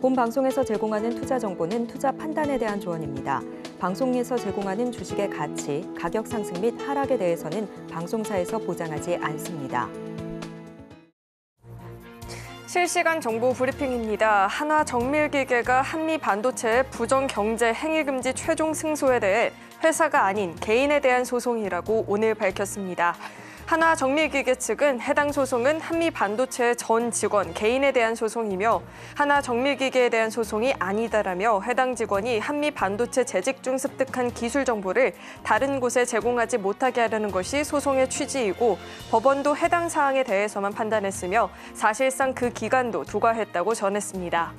본 방송에서 제공하는 투자 정보는 투자 판단에 대한 조언입니다. 방송에서 제공하는 주식의 가치, 가격 상승 및 하락에 대해서는 방송사에서 보장하지 않습니다. 실시간 정보 브리핑입니다. 하나 정밀기계가 한미 반도체 부정 경제 행위 금지 최종 승소에 대해 회사가 아닌 개인에 대한 소송이라고 오늘 밝혔습니다. 하나 정밀기계 측은 해당 소송은 한미 반도체 전 직원 개인에 대한 소송이며 하나 정밀기계에 대한 소송이 아니다라며 해당 직원이 한미 반도체 재직 중 습득한 기술 정보를 다른 곳에 제공하지 못하게 하려는 것이 소송의 취지이고 법원도 해당 사항에 대해서만 판단했으며 사실상 그 기간도 두과했다고 전했습니다.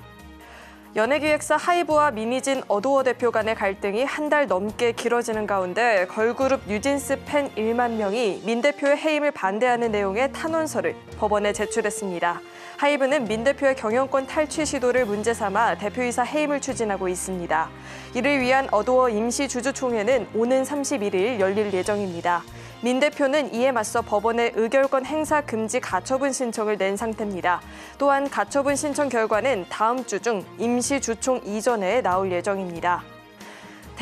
연예기획사 하이브와 미니진 어도어 대표 간의 갈등이 한 달 넘게 길어지는 가운데 걸그룹 뉴진스 팬 1만 명이 민 대표의 해임을 반대하는 내용의 탄원서를 법원에 제출했습니다. 하이브는 민 대표의 경영권 탈취 시도를 문제 삼아 대표이사 해임을 추진하고 있습니다. 이를 위한 어도어 임시주주총회는 오는 31일 열릴 예정입니다. 민 대표는 이에 맞서 법원에 의결권 행사 금지 가처분 신청을 낸 상태입니다. 또한 가처분 신청 결과는 다음 주 중 임시 주총 이전에 나올 예정입니다.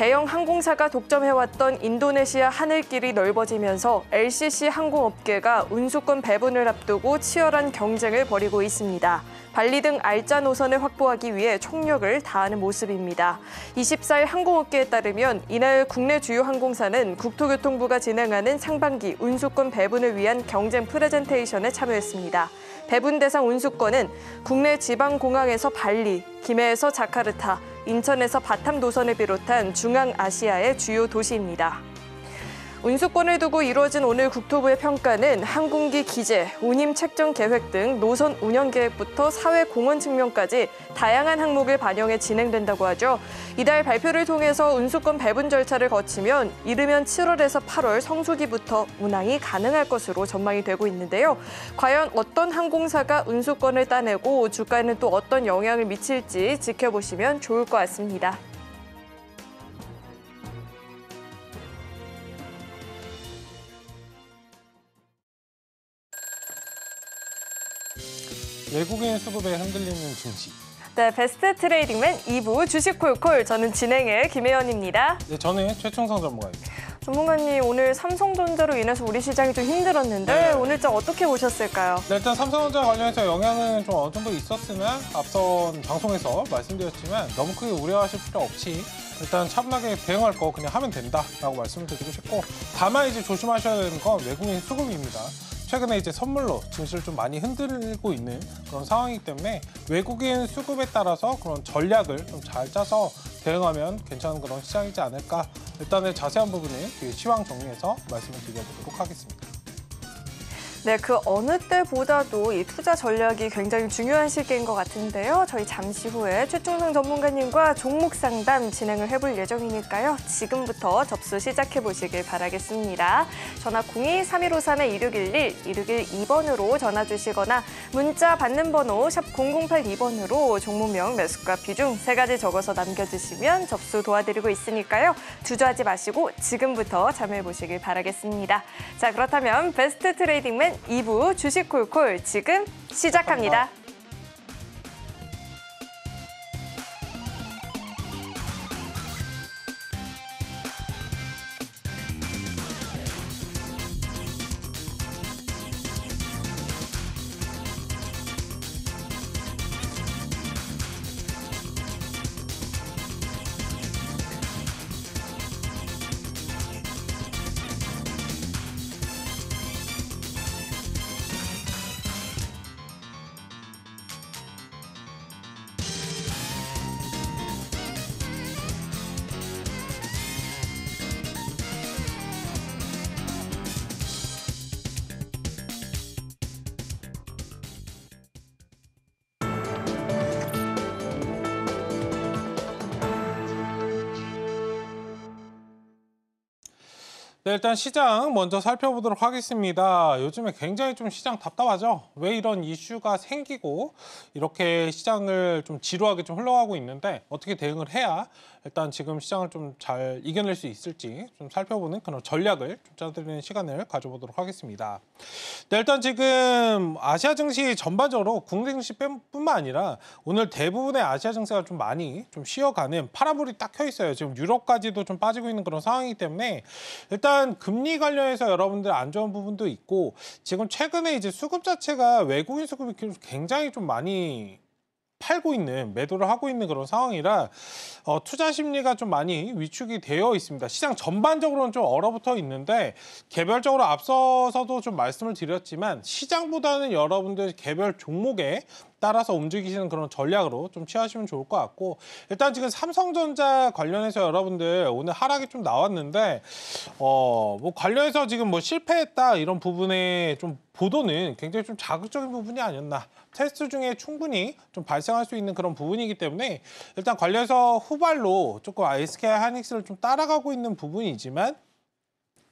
대형 항공사가 독점해왔던 인도네시아 하늘길이 넓어지면서 LCC 항공업계가 운수권 배분을 앞두고 치열한 경쟁을 벌이고 있습니다. 발리 등 알짜 노선을 확보하기 위해 총력을 다하는 모습입니다. 24일 항공업계에 따르면 이날 국내 주요 항공사는 국토교통부가 진행하는 상반기 운수권 배분을 위한 경쟁 프레젠테이션에 참여했습니다. 배분 대상 운수권은 국내 지방공항에서 발리, 김해에서 자카르타, 인천에서 바탐 노선을 비롯한 중앙아시아의 주요 도시입니다. 운수권을 두고 이루어진 오늘 국토부의 평가는 항공기 기재, 운임 책정 계획 등 노선 운영 계획부터 사회 공헌 측면까지 다양한 항목을 반영해 진행된다고 하죠. 이달 발표를 통해서 운수권 배분 절차를 거치면 이르면 7월에서 8월 성수기부터 운항이 가능할 것으로 전망이 되고 있는데요. 과연 어떤 항공사가 운수권을 따내고 주가에는 또 어떤 영향을 미칠지 지켜보시면 좋을 것 같습니다. 외국인 수급에 흔들리는 증시. 네, 베스트 트레이딩맨 2부 주식 콜콜. 저는 진행의 김혜연입니다. 네, 저는 최충성 전문가입니다. 전문가님, 오늘 삼성전자로 인해서 우리 시장이 좀 힘들었는데 네. 오늘좀 어떻게 보셨을까요? 네, 일단 삼성전자 관련해서 영향은 좀 어느 정도 있었으면 앞선 방송에서 말씀드렸지만 너무 크게 우려하실 필요 없이 일단 차분하게 대응할 거 그냥 하면 된다라고 말씀을 드리고 싶고 다만 이제 조심하셔야 되는 건 외국인 수급입니다. 최근에 이제 선물로 증시를 좀 많이 흔들고 있는 그런 상황이기 때문에 외국인 수급에 따라서 그런 전략을 좀 잘 짜서 대응하면 괜찮은 그런 시장이지 않을까 일단은 자세한 부분은 시황 정리해서 말씀을 드려보도록 하겠습니다. 네, 그 어느 때보다도 이 투자 전략이 굉장히 중요한 시기인 것 같은데요. 저희 잠시 후에 최충성 전문가님과 종목 상담 진행을 해볼 예정이니까요. 지금부터 접수 시작해 보시길 바라겠습니다. 전화 02-3153-2611, 2612번으로 전화 주시거나 문자 받는 번호 샵0082번으로 종목명, 매수가, 비중 세 가지 적어서 남겨주시면 접수 도와드리고 있으니까요. 주저하지 마시고 지금부터 참여해 보시길 바라겠습니다. 자, 그렇다면 베스트 트레이딩맨 2부 주식콜콜 지금 시작합니다. 네, 일단 시장 먼저 살펴보도록 하겠습니다. 요즘에 굉장히 좀 시장 답답하죠? 왜 이런 이슈가 생기고 이렇게 시장을 좀 지루하게 좀 흘러가고 있는데 어떻게 대응을 해야 일단 지금 시장을 좀 잘 이겨낼 수 있을지 좀 살펴보는 그런 전략을 좀 짜드리는 시간을 가져보도록 하겠습니다. 네, 일단 지금 아시아 증시 전반적으로 국내 증시 뿐만 아니라 오늘 대부분의 아시아 증시가 좀 많이 좀 쉬어가는 파라불이딱 켜 있어요. 지금 유럽까지도 좀 빠지고 있는 그런 상황이기 때문에 일단 일단 금리 관련해서 여러분들 안 좋은 부분도 있고 지금 최근에 이제 수급 자체가 외국인 수급이 굉장히 좀 많이 팔고 있는 매도를 하고 있는 그런 상황이라 어, 투자 심리가 좀 많이 위축이 되어 있습니다. 시장 전반적으로는 좀 얼어붙어 있는데 개별적으로 앞서서도 좀 말씀을 드렸지만 시장보다는 여러분들 개별 종목에 따라서 움직이시는 그런 전략으로 좀 취하시면 좋을 것 같고 일단 지금 삼성전자 관련해서 여러분들 오늘 하락이 좀 나왔는데 어 뭐 관련해서 지금 뭐 실패했다 이런 부분에 좀 보도는 굉장히 좀 자극적인 부분이 아니었나 테스트 중에 충분히 좀 발생할 수 있는 그런 부분이기 때문에 일단 관련해서 후발로 조금 SK 하이닉스를 좀 따라가고 있는 부분이지만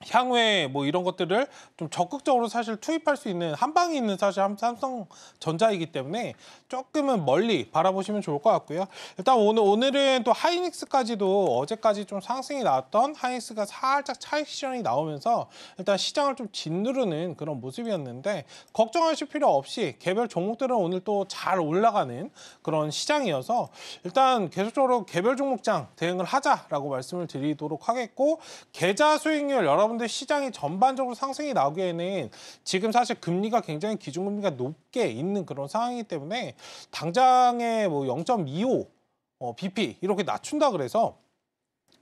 향후에 뭐 이런 것들을 좀 적극적으로 사실 투입할 수 있는 한방이 있는 사실 삼성전자이기 때문에 조금은 멀리 바라보시면 좋을 것 같고요. 일단 오늘 오늘은 또 하이닉스까지도 어제까지 좀 상승이 나왔던 하이닉스가 살짝 차익 시전이 나오면서 일단 시장을 좀 짓누르는 그런 모습이었는데 걱정하실 필요 없이 개별 종목들은 오늘 또 잘 올라가는 그런 시장이어서 일단 계속적으로 개별 종목장 대응을 하자라고 말씀을 드리도록 하겠고 계좌 수익률 여러 여러분들 시장이 전반적으로 상승이 나오기에는 지금 사실 금리가 굉장히 기준금리가 높게 있는 그런 상황이기 때문에 당장에 뭐0.25 어, BP 이렇게 낮춘다 그래서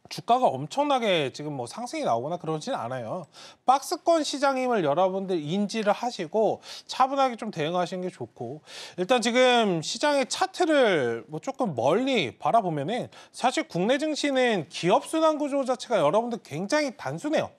주가가 엄청나게 지금 뭐 상승이 나오거나 그러진 않아요. 박스권 시장임을 여러분들 인지를 하시고 차분하게 좀 대응하시는 게 좋고 일단 지금 시장의 차트를 뭐 조금 멀리 바라보면은 사실 국내 증시는 기업 순환 구조 자체가 여러분들 굉장히 단순해요.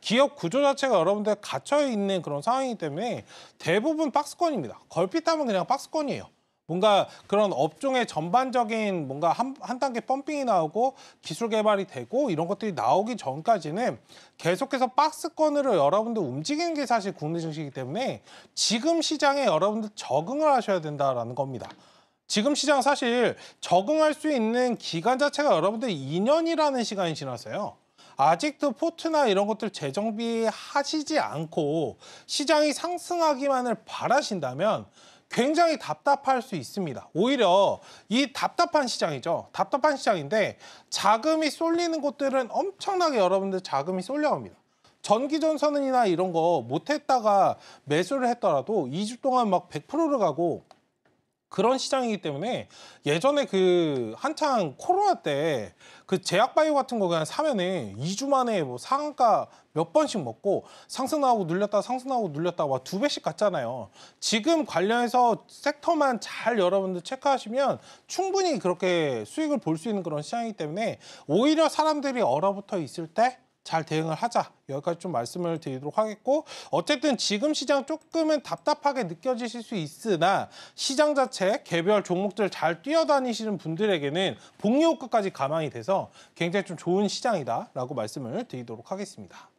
기업 구조 자체가 여러분들 갇혀 있는 그런 상황이기 때문에 대부분 박스권입니다. 걸핏하면 그냥 박스권이에요. 뭔가 그런 업종의 전반적인 뭔가 한, 한 단계 펌핑이 나오고 기술 개발이 되고 이런 것들이 나오기 전까지는 계속해서 박스권으로 여러분들 움직이는 게 사실 국내 증시이기 때문에 지금 시장에 여러분들 적응을 하셔야 된다라는 겁니다. 지금 시장 사실 적응할 수 있는 기간 자체가 여러분들 2년이라는 시간이 지났어요. 아직도 포트나 이런 것들 재정비하시지 않고 시장이 상승하기만을 바라신다면 굉장히 답답할 수 있습니다. 오히려 이 답답한 시장이죠. 답답한 시장인데 자금이 쏠리는 곳들은 엄청나게 여러분들 자금이 쏠려옵니다. 전기전선이나 이런 거 못했다가 매수를 했더라도 2주 동안 막 100%를 가고 그런 시장이기 때문에 예전에 그 한창 코로나 때 그 제약바이오 같은 거 그냥 사면에 2주 만에 뭐 상한가 몇 번씩 먹고 상승 나오고 눌렸다 상승 나오고 눌렸다 막두 배씩 갔잖아요. 지금 관련해서 섹터만 잘 여러분들 체크하시면 충분히 그렇게 수익을 볼 수 있는 그런 시장이기 때문에 오히려 사람들이 얼어붙어 있을 때잘 대응을 하자 여기까지 좀 말씀을 드리도록 하겠고 어쨌든 지금 시장 조금은 답답하게 느껴지실 수 있으나 시장 자체 개별 종목들 잘 뛰어다니시는 분들에게는 복리 효과까지 가망이 돼서 굉장히 좀 좋은 시장이다라고 말씀을 드리도록 하겠습니다.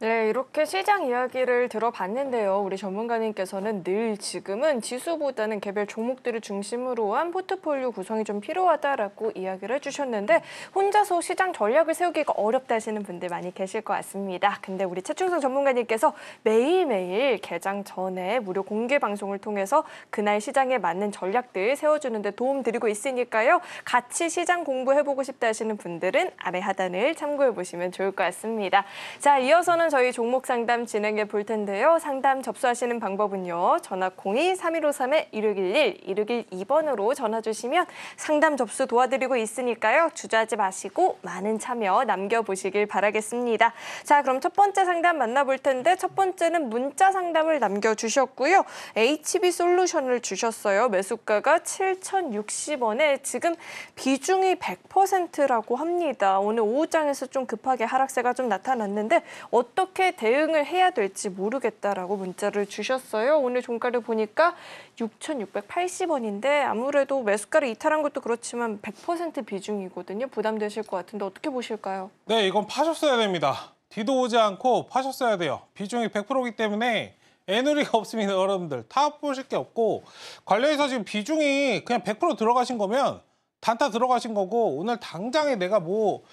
네, 이렇게 시장 이야기를 들어봤는데요. 우리 전문가님께서는 늘 지금은 지수보다는 개별 종목들을 중심으로 한 포트폴리오 구성이 좀 필요하다라고 이야기를 해주셨는데 혼자서 시장 전략을 세우기가 어렵다 하시는 분들 많이 계실 것 같습니다. 근데 우리 최충성 전문가님께서 매일매일 개장 전에 무료 공개 방송을 통해서 그날 시장에 맞는 전략들 세워주는 데 도움드리고 있으니까요. 같이 시장 공부해보고 싶다 하시는 분들은 아래 하단을 참고해보시면 좋을 것 같습니다. 자, 이어서는 오늘은 저희 종목 상담 진행해 볼 텐데요. 상담 접수하시는 방법은요. 전화 02-3153-1611, 1612번으로 전화 주시면 상담 접수 도와드리고 있으니까요. 주저하지 마시고 많은 참여 남겨보시길 바라겠습니다. 자, 그럼 첫 번째 상담 만나볼 텐데 첫 번째는 문자 상담을 남겨주셨고요. HB 솔루션을 주셨어요. 매수가가 7,060원에 지금 비중이 100%라고 합니다. 오늘 오후장에서 좀 급하게 하락세가 좀 나타났는데 어떤 어떻게 대응을 해야 될지 모르겠다라고 문자를 주셨어요. 오늘 종가를 보니까 6,680원인데 아무래도 매수가를 이탈한 것도 그렇지만 100% 비중이거든요. 부담되실 것 같은데 어떻게 보실까요? 네, 이건 파셨어야 됩니다. 뒤도 오지 않고 파셨어야 돼요. 비중이 100%이기 때문에 애누리가 없습니다, 여러분들. 다 보실 게 없고 관련해서 지금 비중이 그냥 100% 들어가신 거면 단타 들어가신 거고 오늘 당장에 내가 뭐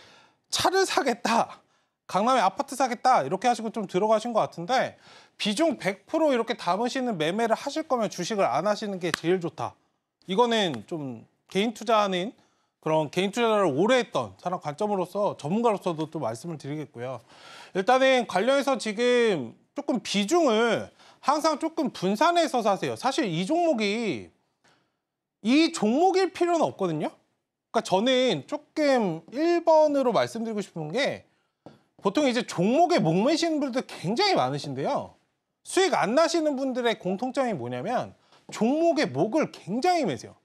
차를 사겠다 강남에 아파트 사겠다 이렇게 하시고 좀 들어가신 것 같은데 비중 100% 이렇게 담으시는 매매를 하실 거면 주식을 안 하시는 게 제일 좋다. 이거는 좀 개인 투자는 그런 개인 투자를 오래 했던 사람 관점으로서 전문가로서도 또 말씀을 드리겠고요. 일단은 관련해서 지금 조금 비중을 항상 조금 분산해서 사세요. 사실 이 종목이 이 종목일 필요는 없거든요. 그러니까 저는 조금 1번으로 말씀드리고 싶은 게 보통 이제 종목에 목매시는 분들 굉장히 많으신데요. 수익 안 나시는 분들의 공통점이 뭐냐면 종목의 목을 굉장히 매세요.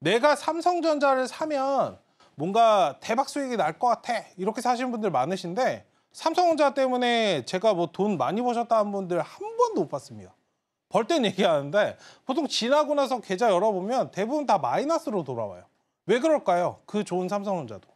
내가 삼성전자를 사면 뭔가 대박 수익이 날 것 같아 이렇게 사시는 분들 많으신데 삼성전자 때문에 제가 뭐 돈 많이 버셨다는 분들 한 번도 못 봤습니다. 벌 땐 얘기하는데 보통 지나고 나서 계좌 열어보면 대부분 다 마이너스로 돌아와요. 왜 그럴까요? 그 좋은 삼성전자도.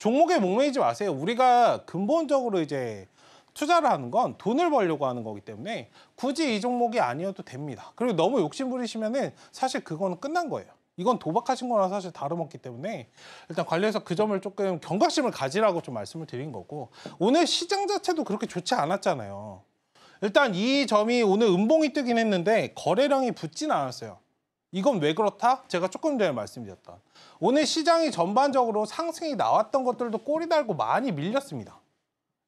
종목에 목매이지 마세요. 우리가 근본적으로 이제 투자를 하는 건 돈을 벌려고 하는 거기 때문에 굳이 이 종목이 아니어도 됩니다. 그리고 너무 욕심 부리시면은 사실 그거는 끝난 거예요. 이건 도박하신 거랑 사실 다름없기 때문에 일단 관리해서 그 점을 조금 경각심을 가지라고 좀 말씀을 드린 거고 오늘 시장 자체도 그렇게 좋지 않았잖아요. 일단 이 점이 오늘 음봉이 뜨긴 했는데 거래량이 붙진 않았어요. 이건 왜 그렇다? 제가 조금 전에 말씀드렸던 오늘 시장이 전반적으로 상승이 나왔던 것들도 꼬리 달고 많이 밀렸습니다.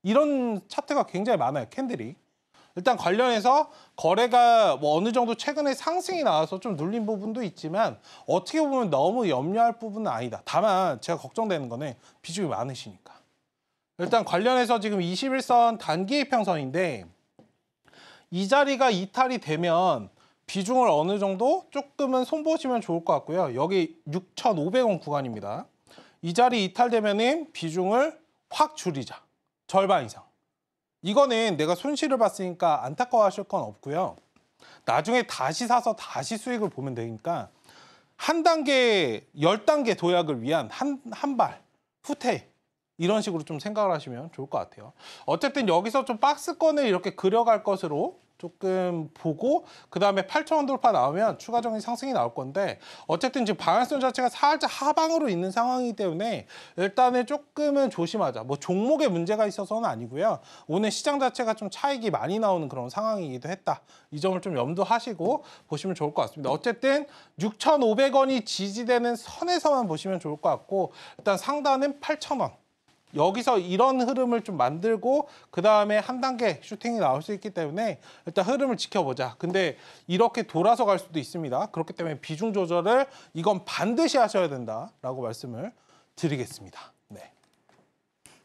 이런 차트가 굉장히 많아요, 캔들이. 일단 관련해서 거래가 뭐 어느 정도 최근에 상승이 나와서 좀 눌린 부분도 있지만 어떻게 보면 너무 염려할 부분은 아니다. 다만 제가 걱정되는 거는 비중이 많으시니까. 일단 관련해서 지금 21선 단기 평선인데이 자리가 이탈이 되면 비중을 어느 정도 조금은 손보시면 좋을 것 같고요. 여기 6,500원 구간입니다. 이 자리 이탈되면 비중을 확 줄이자. 절반 이상. 이거는 내가 손실을 봤으니까 안타까워하실 건 없고요. 나중에 다시 사서 다시 수익을 보면 되니까 한 단계, 열 단계 도약을 위한 한, 한 발, 후퇴 이런 식으로 좀 생각을 하시면 좋을 것 같아요. 어쨌든 여기서 좀 박스권을 이렇게 그려갈 것으로 조금 보고 그다음에 8,000원 돌파 나오면 추가적인 상승이 나올 건데 어쨌든 지금 방향성 자체가 살짝 하방으로 있는 상황이기 때문에 일단은 조금은 조심하자. 뭐 종목에 문제가 있어서는 아니고요. 오늘 시장 자체가 좀 차익이 많이 나오는 그런 상황이기도 했다. 이 점을 좀 염두하시고 보시면 좋을 것 같습니다. 어쨌든 6,500원이 지지되는 선에서만 보시면 좋을 것 같고 일단 상단은 8,000원 여기서 이런 흐름을 좀 만들고 그 다음에 한 단계 슈팅이 나올 수 있기 때문에 일단 흐름을 지켜보자. 근데 이렇게 돌아서 갈 수도 있습니다. 그렇기 때문에 비중 조절을 이건 반드시 하셔야 된다라고 말씀을 드리겠습니다.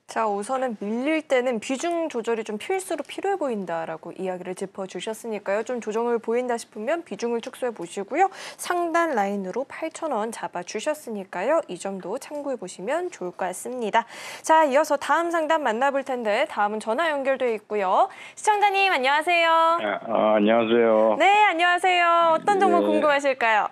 자, 우선은 밀릴 때는 비중 조절이 좀 필수로 필요해 보인다라고 이야기를 짚어주셨으니까요. 좀 조정을 보인다 싶으면 비중을 축소해 보시고요. 상단 라인으로 8,000원 잡아주셨으니까요. 이 점도 참고해 보시면 좋을 것 같습니다. 자, 이어서 다음 상담 만나볼 텐데 다음은 전화 연결돼 있고요. 시청자님 안녕하세요. 아, 아, 안녕하세요. 네, 안녕하세요. 어떤 정보 네. 예. 궁금하실까요?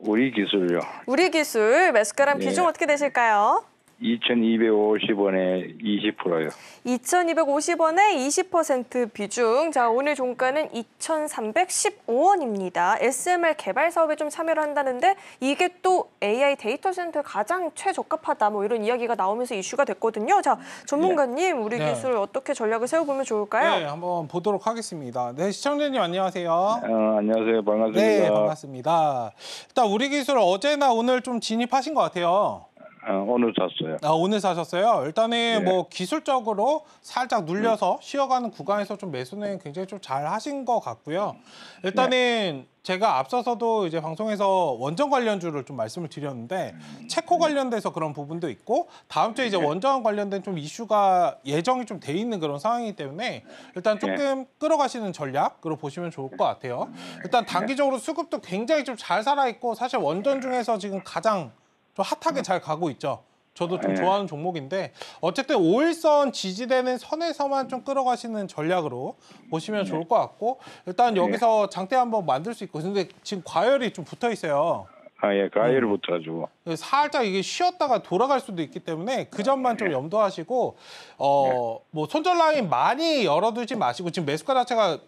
우리 기술요. 우리 기술, 매스카람 네. 비중 예. 어떻게 되실까요? 2,250원에 20%요. 2,250원에 20% 비중. 자, 오늘 종가는 2,315원입니다. SMR 개발 사업에 좀 참여를 한다는데 이게 또 AI 데이터 센터에 가장 최적합하다 뭐 이런 이야기가 나오면서 이슈가 됐거든요. 자, 전문가님, 우리 네. 기술 어떻게 전략을 세워보면 좋을까요? 네, 한번 보도록 하겠습니다. 네, 시청자님 안녕하세요. 어, 안녕하세요. 반갑습니다. 네, 반갑습니다. 일단 우리 기술 어제나 오늘 좀 진입하신 것 같아요. 어, 오늘 샀어요. 아, 오늘 사셨어요? 아, 일단은 예. 뭐 기술적으로 살짝 눌려서 음. 쉬어가는 구간에서 좀 매수는 굉장히 좀 잘 하신 것 같고요. 일단은 네. 제가 앞서서도 이제 방송에서 원전 관련주를 좀 말씀을 드렸는데 음. 체코 관련돼서 그런 부분도 있고 다음 주에 이제 네. 원전 관련된 좀 이슈가 예정이 좀 돼 있는 그런 상황이기 때문에 일단 조금 끌어가시는 전략으로 보시면 좋을 것 같아요. 일단 단기적으로 수급도 굉장히 좀 잘 살아 있고 사실 원전 중에서 지금 가장 좀 핫하게 음. 잘 가고 있죠. 저도 좀 네. 좋아하는 종목인데 어쨌든 5일선 지지되는 선에서만 좀 끌어가시는 전략으로 보시면 네. 좋을 것 같고 일단 네. 여기서 장대 한번 만들 수 있고 근데 지금 과열이 좀 붙어 있어요. 아, 예, 과열을 음. 네. 붙어가지고. 네, 살짝 이게 쉬었다가 돌아갈 수도 있기 때문에 그 점만 좀 염두하시고, 어, 뭐, 손절 라인 많이 열어두지 마시고, 지금 매수가 자체가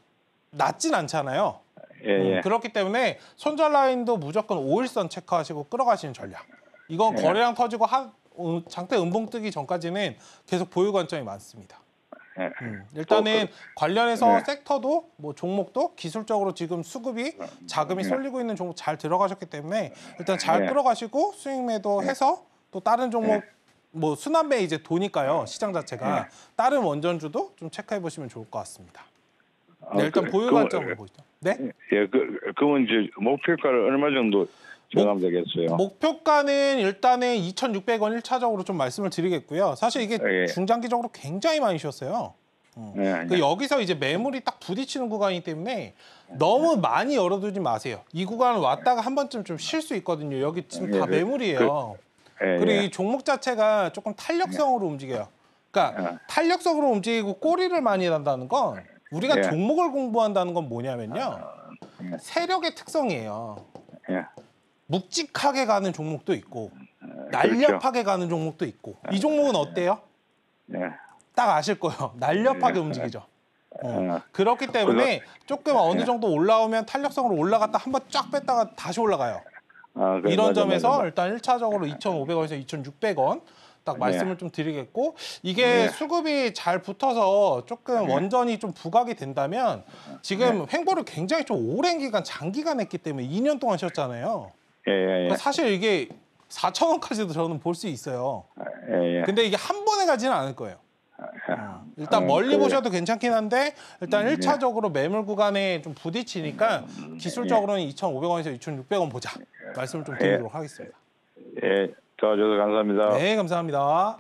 낮진 않잖아요. 예, 음, 예. 음, 그렇기 때문에 손절 라인도 무조건 5일선 체크하시고 끌어가시는 전략. 이건 네. 거래량 터지고 하, 음, 장대 은봉 뜨기 전까지는 계속 보유 관점이 많습니다. 네. 음, 일단은 또, 그, 관련해서 네. 섹터도 뭐 종목도 기술적으로 지금 수급이 네. 자금이 네. 쏠리고 있는 종목 잘 들어가셨기 때문에 일단 잘 끌어가시고 네. 수익 매도 해서 또 다른 종목 뭐 순환매 이제 도니까요 시장 자체가 다른 원전주도 좀 체크해 보시면 좋을 것 같습니다. 아, 일단 그 보유 그 관점으 보시죠. 네. 예, 그그러 이제 목표가를 얼마 정도 목, 되겠어요. 목표가는 일단은 2,600원 1차적으로 좀 말씀을 드리겠고요. 사실 이게 예. 중장기적으로 굉장히 많이 쉬었어요. 음. 네, 네. 여기서 이제 매물이 딱 부딪히는 구간이기 때문에 예. 너무 많이 열어두지 마세요. 이 구간 왔다가 한 번쯤 좀쉴수 있거든요. 여기 예, 지금 예. 다 매물이에요. 그, 그리고 이 종목 자체가 조금 탄력성으로 움직여요. 그러니까 탄력성으로 움직이고 꼬리를 많이 난다는 건 우리가 종목을 공부한다는 건 뭐냐면요. 아, 세력의 특성이에요. 묵직하게 가는 종목도 있고 네, 그렇죠. 날렵하게 가는 종목도 있고 네. 이 종목은 어때요? 네. 딱 아실 거예요. 날렵하게 네. 움직이죠. 어. 그렇기 때문에 조금 어느 정도 올라오면 탄력성으로 올라갔다 한번 쫙 뺐다가 다시 올라가요. 아, 그 이런 점에서 일단 1차적으로 2,500원에서 2,600원 딱 말씀을 좀 드리겠고 이게 수급이 잘 붙어서 조금 원전이 좀 부각이 된다면 지금 횡보를 굉장히 좀 오랜 기간 장기간 했기 때문에 2년 동안 쉬었잖아요. 예, 예. 예. 그러니까 사실 이게 4천 원까지도 저는 볼 수 있어요. 예, 예. 근데 이게 한 번에 가지는 않을 거예요. 아, 어, 일단 아, 멀리 그... 보셔도 괜찮긴 한데 일단 음, 1차적으로 예. 매물 구간에 좀 부딪히니까 기술적으로는 예. 2,500원에서 2,600원 보자 말씀을 좀 예. 드리도록 하겠습니다. 예, 저 저도 감사합니다. 네, 감사합니다.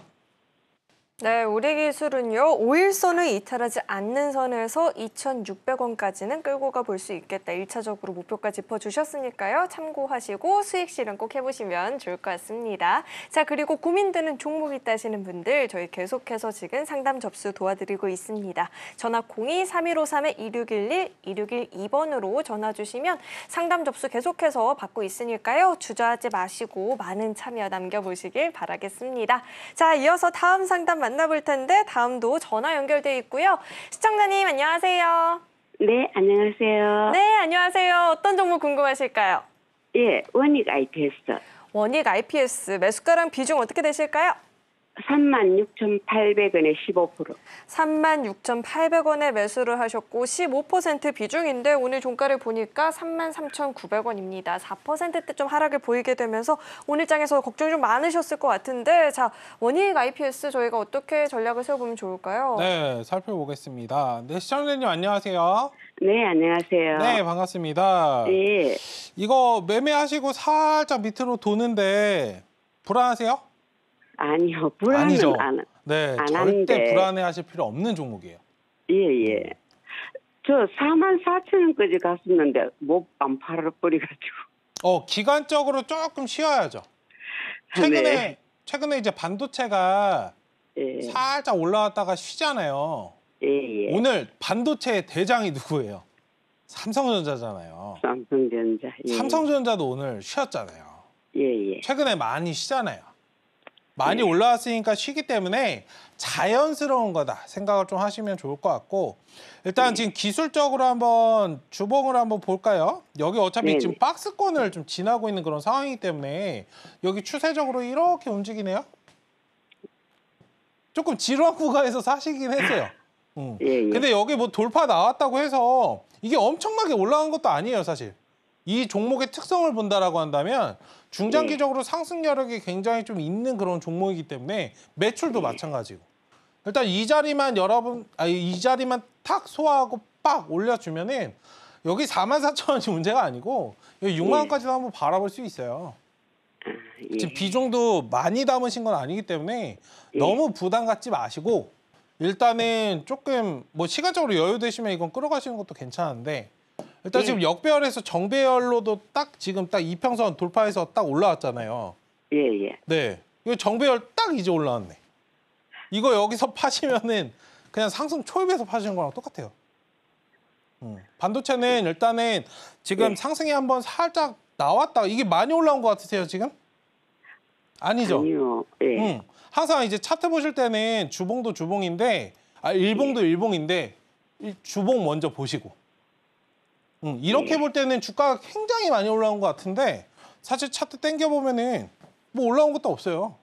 네, 우리 기술은요. 5일선을 이탈하지 않는 선에서 2,600원까지는 끌고 가 볼 수 있겠다. 1차적으로 목표가 짚어주셨으니까요. 참고하시고 수익 실현 꼭 해보시면 좋을 것 같습니다. 자, 그리고 고민되는 종목 있다 시는 분들 저희 계속해서 지금 상담 접수 도와드리고 있습니다. 전화 02-3153-2611, 2612번으로 전화 주시면 상담 접수 계속해서 받고 있으니까요. 주저하지 마시고 많은 참여 남겨보시길 바라겠습니다. 자, 이어서 다음 상담 만나볼 텐데 다음도 전화 연결돼 있고요. 시청자님 안녕하세요. 네, 안녕하세요. 네, 안녕하세요. 어떤 정보 궁금하실까요? 예, 원익 IPS. 원익 IPS 매수가랑 비중 어떻게 되실까요? 36,800원에 15%. 36,800원에 매수를 하셨고 15% 비중인데 오늘 종가를 보니까 33,900원입니다. 4%대 좀 하락을 보이게 되면서 오늘장에서 걱정이 좀 많으셨을 것 같은데 자 원익 IPS 저희가 어떻게 전략을 세워보면 좋을까요? 네, 살펴보겠습니다. 네, 시청자님 안녕하세요. 네, 안녕하세요. 네, 반갑습니다. 네. 이거 매매하시고 살짝 밑으로 도는데 불안하세요? 아니요, 불안은 아니죠. 안, 네, 안 절대 불안해하실 필요 없는 종목이에요. 예, 예. 저 4만 4천 원까지 갔었는데 못안 팔아버려가지고. 어, 기간적으로 조금 쉬어야죠. 아, 네. 최근에 네. 최근에 이제 반도체가 예. 살짝 올라왔다가 쉬잖아요. 예, 예. 오늘 반도체 대장이 누구예요? 삼성전자잖아요. 삼성전자. 예. 삼성전자도 오늘 쉬었잖아요. 예, 예. 최근에 많이 쉬잖아요. 많이 예. 올라왔으니까 쉬기 때문에 자연스러운 거다 생각을 좀 하시면 좋을 것 같고 일단 예. 지금 기술적으로 한번 주봉을 한번 볼까요? 여기 어차피 네 지금 박스권을 좀 지나고 있는 그런 상황이기 때문에 여기 추세적으로 이렇게 움직이네요. 조금 지루한 구간에서 사시긴 했어요. 음. 예, 예. 근데 여기 뭐 돌파 나왔다고 해서 이게 엄청나게 올라간 것도 아니에요, 사실. 이 종목의 특성을 본다라고 한다면 중장기적으로 네. 상승 여력이 굉장히 좀 있는 그런 종목이기 때문에 매출도 네. 마찬가지고 일단 이 자리만 여러분 아 이 자리만 탁 소화하고 빡 올려주면은 여기 4만 4천 원이 문제가 아니고 여기 6만 원까지도 한번 바라볼 수 있어요. 예. 지금 비중도 많이 담으신 건 아니기 때문에 예. 너무 부담 갖지 마시고 일단은 조금 뭐 시간적으로 여유 되시면 이건 끌어가시는 것도 괜찮은데 일단 예. 지금 역배열에서 정배열로도 딱 지금 딱 이평선 돌파해서 딱 올라왔잖아요. 예, 예. 네. 이거 정배열 딱 이제 올라왔네. 이거 여기서 파시면은 그냥 상승 초입에서 파시는 거랑 똑같아요. 음. 반도체는 예. 일단은 지금 예. 상승이 한번 살짝 나왔다. 이게 많이 올라온 것 같으세요, 지금? 아니죠? 아니요. 예. 음. 항상 이제 차트 보실 때는 주봉도 주봉인데, 아, 일봉도 예. 일봉인데, 주봉 먼저 보시고. 음, 이렇게 예. 볼 때는 주가가 굉장히 많이 올라온 것 같은데 사실 차트 땡겨 보면은 뭐 올라온 것도 없어요.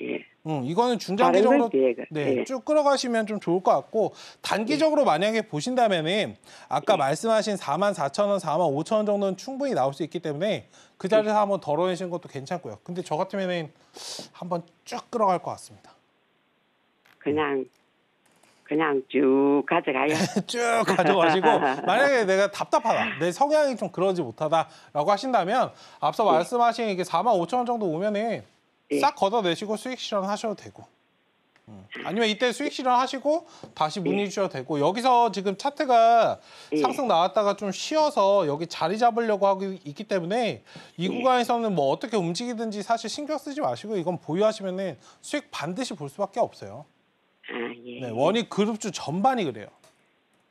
예. 음, 이거는 중장기적으 네, 예. 쭉 끌어가시면 좀 좋을 것 같고 단기적으로 예. 만약에 보신다면은 아까 예. 말씀하신 4만 4천 원, 4만 5천 원 정도는 충분히 나올 수 있기 때문에 그 자리에서 예. 한번 덜어내시는 것도 괜찮고요. 근데 저 같으면은 한번 쭉 끌어갈 것 같습니다. 그냥 그냥 쭉 가져가요. 쭉 가져가시고 만약에 내가 답답하다, 내 성향이 좀 그러지 못하다라고 하신다면 앞서 예. 말씀하신 이게 4만 5천 원 정도 오면은 네. 싹 걷어내시고 수익 실현하셔도 되고. 음. 아니면 이때 수익 실현하시고 다시 예. 문의 주셔도 되고 여기서 지금 차트가 상승 나왔다가 좀 쉬어서 여기 자리 잡으려고 하고 있기 때문에 이 구간에서는 뭐 어떻게 움직이든지 사실 신경 쓰지 마시고 이건 보유하시면은 수익 반드시 볼 수밖에 없어요. 아, 예. 네, 원이 그룹주 전반이 그래요.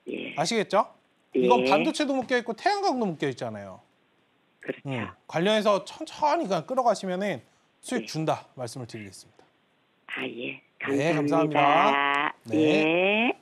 예. 아시겠죠? 예. 이건 반도체도 묶여 있고 태양광도 묶여 있잖아요. 그렇죠. 음, 관련해서 천천히 그냥 끌어가시면은 수익 예. 준다 말씀을 드리겠습니다. 아 예. 감사합니다. 네, 감사합니다. 예. 네.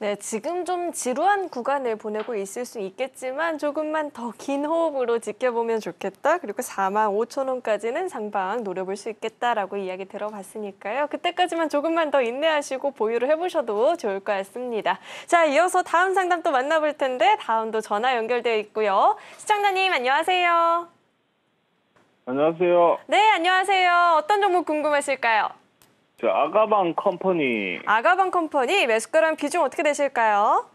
네, 지금 좀 지루한 구간을 보내고 있을 수 있겠지만 조금만 더 긴 호흡으로 지켜보면 좋겠다. 그리고 4만 5천 원까지는 상방 노려볼 수 있겠다라고 이야기 들어봤으니까요. 그때까지만 조금만 더 인내하시고 보유를 해보셔도 좋을 것 같습니다. 자, 이어서 다음 상담 또 만나볼 텐데 다음도 전화 연결되어 있고요. 시청자님 안녕하세요. 안녕하세요. 네, 안녕하세요. 어떤 종목 궁금하실까요? 저 아가방 컴퍼니 아가방 컴퍼니 매수가랑 비중 어떻게 되실까요?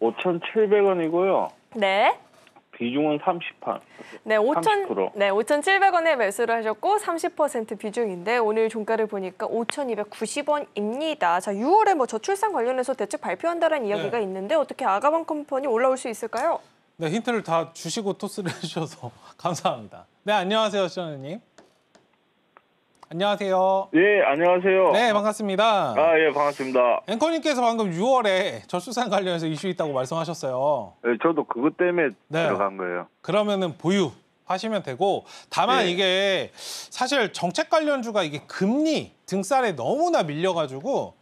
5,700원이고요. 네. 비중은 30%. 네, 5천, 네, 5,700원에 매수를 하셨고 30% 비중인데 오늘 종가를 보니까 5,290원입니다. 자, 6월에 뭐 저출산 관련해서 대책 발표한다는 이야기가 네. 있는데 어떻게 아가방 컴퍼니 올라올 수 있을까요? 네, 힌트를 다 주시고 토스를 해주셔서 감사합니다. 네, 안녕하세요, 시원님. 안녕하세요. 예, 안녕하세요. 네, 반갑습니다. 아, 예, 반갑습니다. 앵커님께서 방금 6월에 저출산 관련해서 이슈 있다고 말씀하셨어요. 예, 저도 그것 때문에 네. 들어간 거예요. 그러면은 보유 하시면 되고 다만 예. 이게 사실 정책 관련주가 이게 금리 등살에 너무나 밀려가지고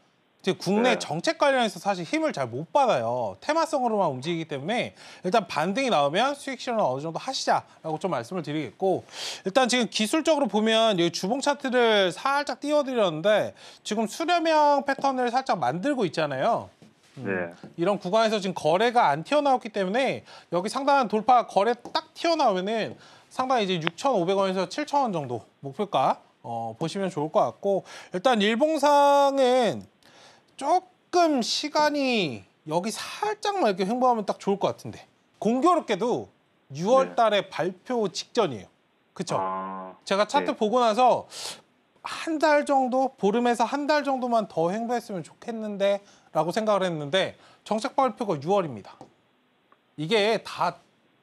국내 네. 정책 관련해서 사실 힘을 잘 못 받아요. 테마성으로만 움직이기 때문에 일단 반등이 나오면 수익 실현을 어느 정도 하시자라고 좀 말씀을 드리겠고 일단 지금 기술적으로 보면 여기 주봉 차트를 살짝 띄워드렸는데 지금 수렴형 패턴을 살짝 만들고 있잖아요. 음, 네. 이런 구간에서 지금 거래가 안 튀어나왔기 때문에 여기 상당한 돌파 거래 딱 튀어나오면은 상당히 이제 6,500원에서 7,000원 정도 목표가 어, 보시면 좋을 것 같고 일단 일봉상은 조금 시간이 여기 살짝만 이렇게 횡보하면 딱 좋을 것 같은데 공교롭게도 6월 달에 발표 직전이에요. 그렇죠? 아... 제가 차트 네. 보고 나서 한 달 정도 보름에서 한 달 정도만 더 횡보했으면 좋겠는데 라고 생각을 했는데 정책 발표가 6월입니다. 이게 다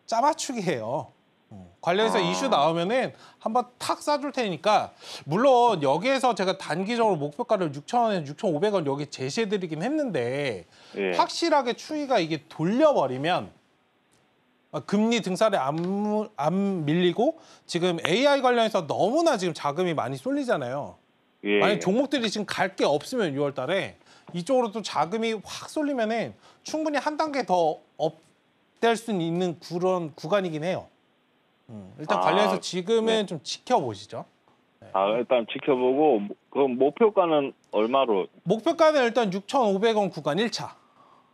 짜맞추기예요. 어, 관련해서 아. 이슈 나오면은 한번 탁 싸줄 테니까 물론 여기에서 제가 단기적으로 목표가를 6,000원에 6,500원 여기 제시해드리긴 했는데 예. 확실하게 추위가 이게 돌려버리면 아, 금리 등살에 안, 안 밀리고 지금 AI 관련해서 너무나 지금 자금이 많이 쏠리잖아요. 예. 만약 종목들이 지금 갈 게 없으면 6월 달에 이쪽으로 또 자금이 확 쏠리면은 충분히 한 단계 더 업될 수 있는 그런 구간이긴 해요. 음, 일단 아, 관련해서 지금은 네. 좀 지켜보시죠. 네. 아 일단 지켜보고 그 목표가는 얼마로? 목표가는 일단 6,500원 구간 1차.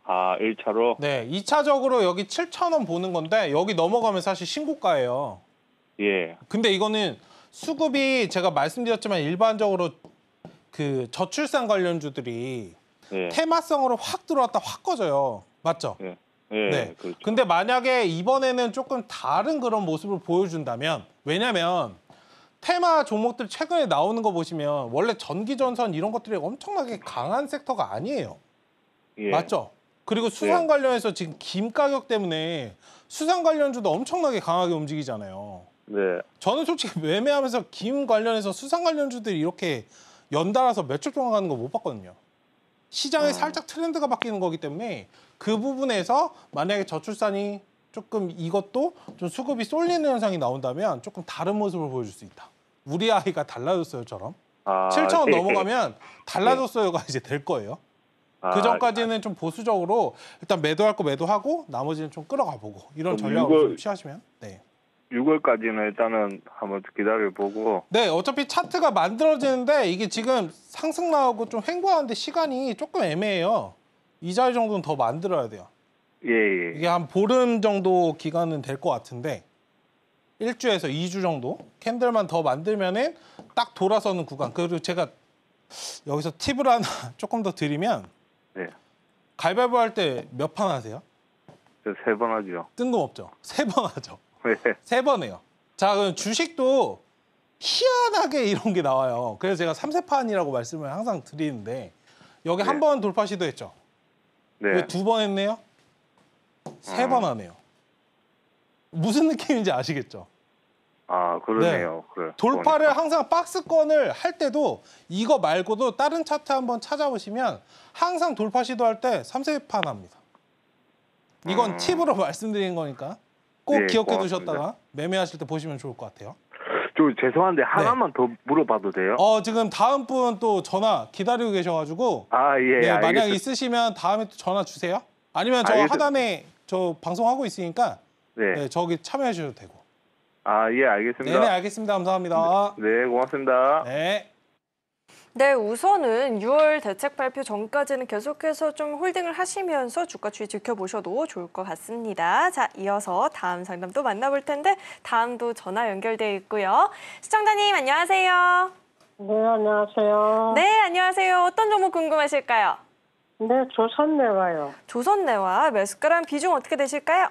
아 1차로? 네, 2차적으로 여기 7,000원 보는 건데 여기 넘어가면 사실 신고가예요. 예. 근데 이거는 수급이 제가 말씀드렸지만 일반적으로 그 저출산 관련주들이 예. 테마성으로 확 들어왔다 확 꺼져요. 맞죠? 예. 예, 네. 그렇죠. 근데 만약에 이번에는 조금 다른 그런 모습을 보여준다면 왜냐면 테마 종목들 최근에 나오는 거 보시면 원래 전기전선 이런 것들이 엄청나게 강한 섹터가 아니에요. 예. 맞죠? 그리고 수산 예. 네. 관련해서 지금 김 가격 때문에 수산 관련주도 엄청나게 강하게 움직이잖아요. 네. 저는 솔직히 매매하면서 김 관련해서 수산 관련주들이 이렇게 연달아서 몇주 동안 가는 거 못 봤거든요. 시장에 아. 살짝 트렌드가 바뀌는 거기 때문에 그 부분에서 만약에 저출산이 조금 이것도 좀 수급이 쏠리는 현상이 나온다면 조금 다른 모습을 보여줄 수 있다. 우리 아이가 달라졌어요처럼. 아, 7천 원 네. 넘어가면 네. 달라졌어요가 네. 이제 될 거예요. 아, 그 전까지는 아, 좀 보수적으로 일단 매도할 거 매도하고 나머지는 좀 끌어가 보고 이런 전략을 6월, 좀 취하시면 네. 6월까지는 일단은 한번 기다려보고. 네, 어차피 차트가 만들어지는데 이게 지금 상승 나오고 좀 횡보하는데 시간이 조금 애매해요. 이자리 정도는 더 만들어야 돼요. 예, 예. 이게 한 보름 정도 기간은 될 것 같은데 1주에서 2주 정도 캔들만 더 만들면은 딱 돌아서는 구간. 그리고 제가 여기서 팁을 하나 조금 더 드리면 네. 갈발보 할때 몇 판 하세요? 세 번 하죠. 뜬금없죠. 세 번 하죠. 네. 세번 해요. 자, 그럼 주식도 희한하게 이런 게 나와요. 그래서 제가 3세판이라고 말씀을 항상 드리는데 여기 네. 한번 돌파 시도했죠. 네. 왜두번 했네요? 세번 음. 하네요. 무슨 느낌인지 아시겠죠? 아 그러네요. 네. 그래. 돌파를 보니까. 항상 박스권을 할 때도 이거 말고도 다른 차트 한번 찾아보시면 항상 돌파 시도할 때 3세판 합니다. 이건 음... 팁으로 말씀드린 거니까 꼭 네, 기억해 고맙습니다. 두셨다가 매매하실 때 보시면 좋을 것 같아요. 좀 죄송한데 네. 하나만 더 물어봐도 돼요? 어 지금 다음 분 또 전화 기다리고 계셔가지고 아 예. 네, 만약 있으시면 다음에 또 전화 주세요. 아니면 저알겠습 하단에 저 방송하고 있으니까 네. 네 저기 참여해 셔도 되고. 아 예 알겠습니다. 네 알겠습니다. 감사합니다. 네 고맙습니다. 네. 네, 우선은 6월 대책 발표 전까지는 계속해서 좀 홀딩을 하시면서 주가 추이 지켜보셔도 좋을 것 같습니다. 자, 이어서 다음 상담 또 만나볼 텐데 다음도 전화 연결돼 있고요. 시청자님 안녕하세요. 네, 안녕하세요. 네, 안녕하세요. 어떤 종목 궁금하실까요? 네, 조선내화요. 조선내화 매수가랑 비중 어떻게 되실까요?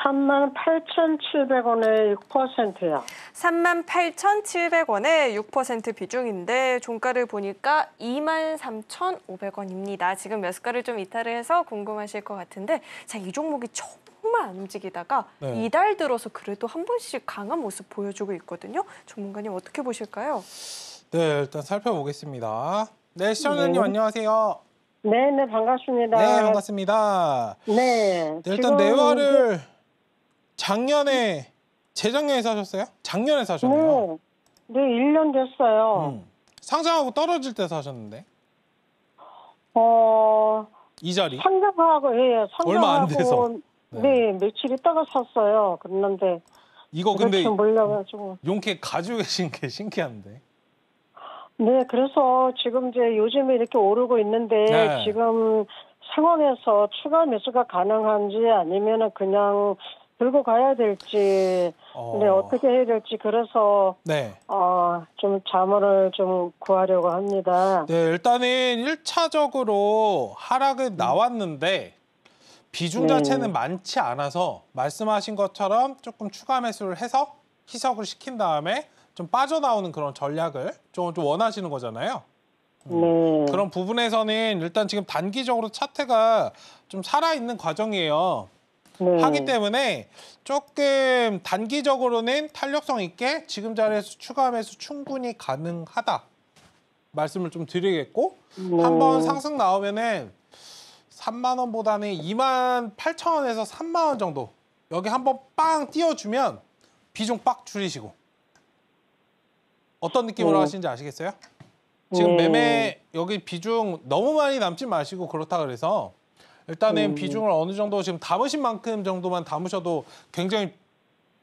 3만 8,700원에 6%요. 3만 8,700원에 6% 비중인데 종가를 보니까 2만 3,500원입니다. 지금 매수가를 좀 이탈을 해서 궁금하실 것 같은데 자, 이 종목이 정말 안 움직이다가 네. 이달 들어서 그래도 한 번씩 강한 모습 보여주고 있거든요. 전문가님 어떻게 보실까요? 네, 일단 살펴보겠습니다. 네, 시청자님 네. 안녕하세요. 네, 네, 반갑습니다. 네, 반갑습니다. 네. 네 일단 지금... 내화를 작년에 재작년에 사셨어요? 작년에 사셨네요. 네, 네 1년 됐어요. 음. 상장하고 떨어질 때 사셨는데. 어. 이 자리? 상장하고 예, 예, 상장하고 얼마 안 돼서. 네. 네, 네. 며칠 있다가 샀어요. 그랬는데 이거 근데 몰려가지고 용케 가지고 계신 게 신기한데. 네, 그래서 지금 이제 요즘에 이렇게 오르고 있는데 네. 지금 상황에서 추가 매수가 가능한지 아니면은 그냥 들고 가야 될지, 어. 네, 어떻게 해야 될지 그래서 네. 어, 좀 자문을 좀 구하려고 합니다. 네, 일단은 1차적으로 하락은 음. 나왔는데 비중 네. 자체는 네. 많지 않아서 말씀하신 것처럼 조금 추가 매수를 해서 희석을 시킨 다음에 좀 빠져나오는 그런 전략을 좀, 좀 원하시는 거잖아요. 음. 네. 그런 부분에서는 일단 지금 단기적으로 차트가 좀 살아있는 과정이에요. 네. 하기 때문에 조금 단기적으로는 탄력성 있게 지금 자리에서 추가 매수 충분히 가능하다 말씀을 좀 드리겠고 네. 한번 상승 나오면은 3만 원보다는 2만 8천 원에서 3만 원 정도 여기 한번 빵 띄워주면 비중 빡 줄이시고 어떤 느낌으로 네. 하시는지 아시겠어요? 지금 네. 매매 여기 비중 너무 많이 남지 마시고 그렇다 그래서 일단은 음. 비중을 어느 정도 지금 담으신 만큼 정도만 담으셔도 굉장히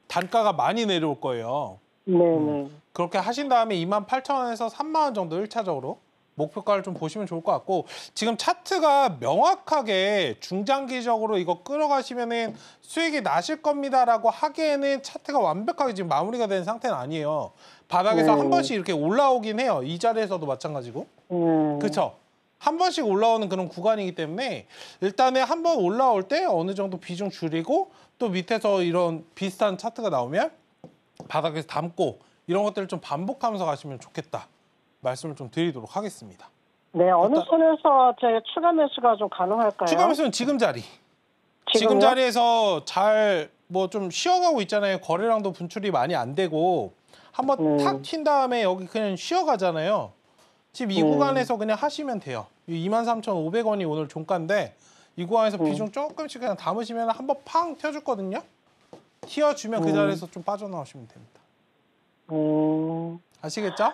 단가가 많이 내려올 거예요. 네네. 음. 네. 그렇게 하신 다음에 2만 8천 원에서 3만 원 정도 1차적으로 목표가를 좀 보시면 좋을 것 같고 지금 차트가 명확하게 중장기적으로 이거 끌어가시면은 수익이 나실 겁니다라고 하기에는 차트가 완벽하게 지금 마무리가 된 상태는 아니에요. 바닥에서 네. 한 번씩 이렇게 올라오긴 해요. 이 자리에서도 마찬가지고. 네. 그렇죠. 한 번씩 올라오는 그런 구간이기 때문에 일단에 한 번 올라올 때 어느 정도 비중 줄이고 또 밑에서 이런 비슷한 차트가 나오면 바닥에서 담고 이런 것들을 좀 반복하면서 가시면 좋겠다 말씀을 좀 드리도록 하겠습니다. 네, 어느 일단, 선에서 제 추가 매수가 좀 가능할까요? 추가 매수는 지금 자리. 지금요? 지금 자리에서 잘 뭐 좀 쉬어가고 있잖아요. 거래량도 분출이 많이 안 되고 한번 음. 네. 탁튄 다음에 여기 그냥 쉬어가잖아요. 지금 이 음. 구간에서 그냥 하시면 돼요. 23,500원이 오늘 종가인데 이 구간에서 음. 비중 조금씩 그냥 담으시면 한번팡 튀어주거든요. 튀어주면 그 어. 자리에서 좀 빠져나오시면 됩니다. 아시겠죠?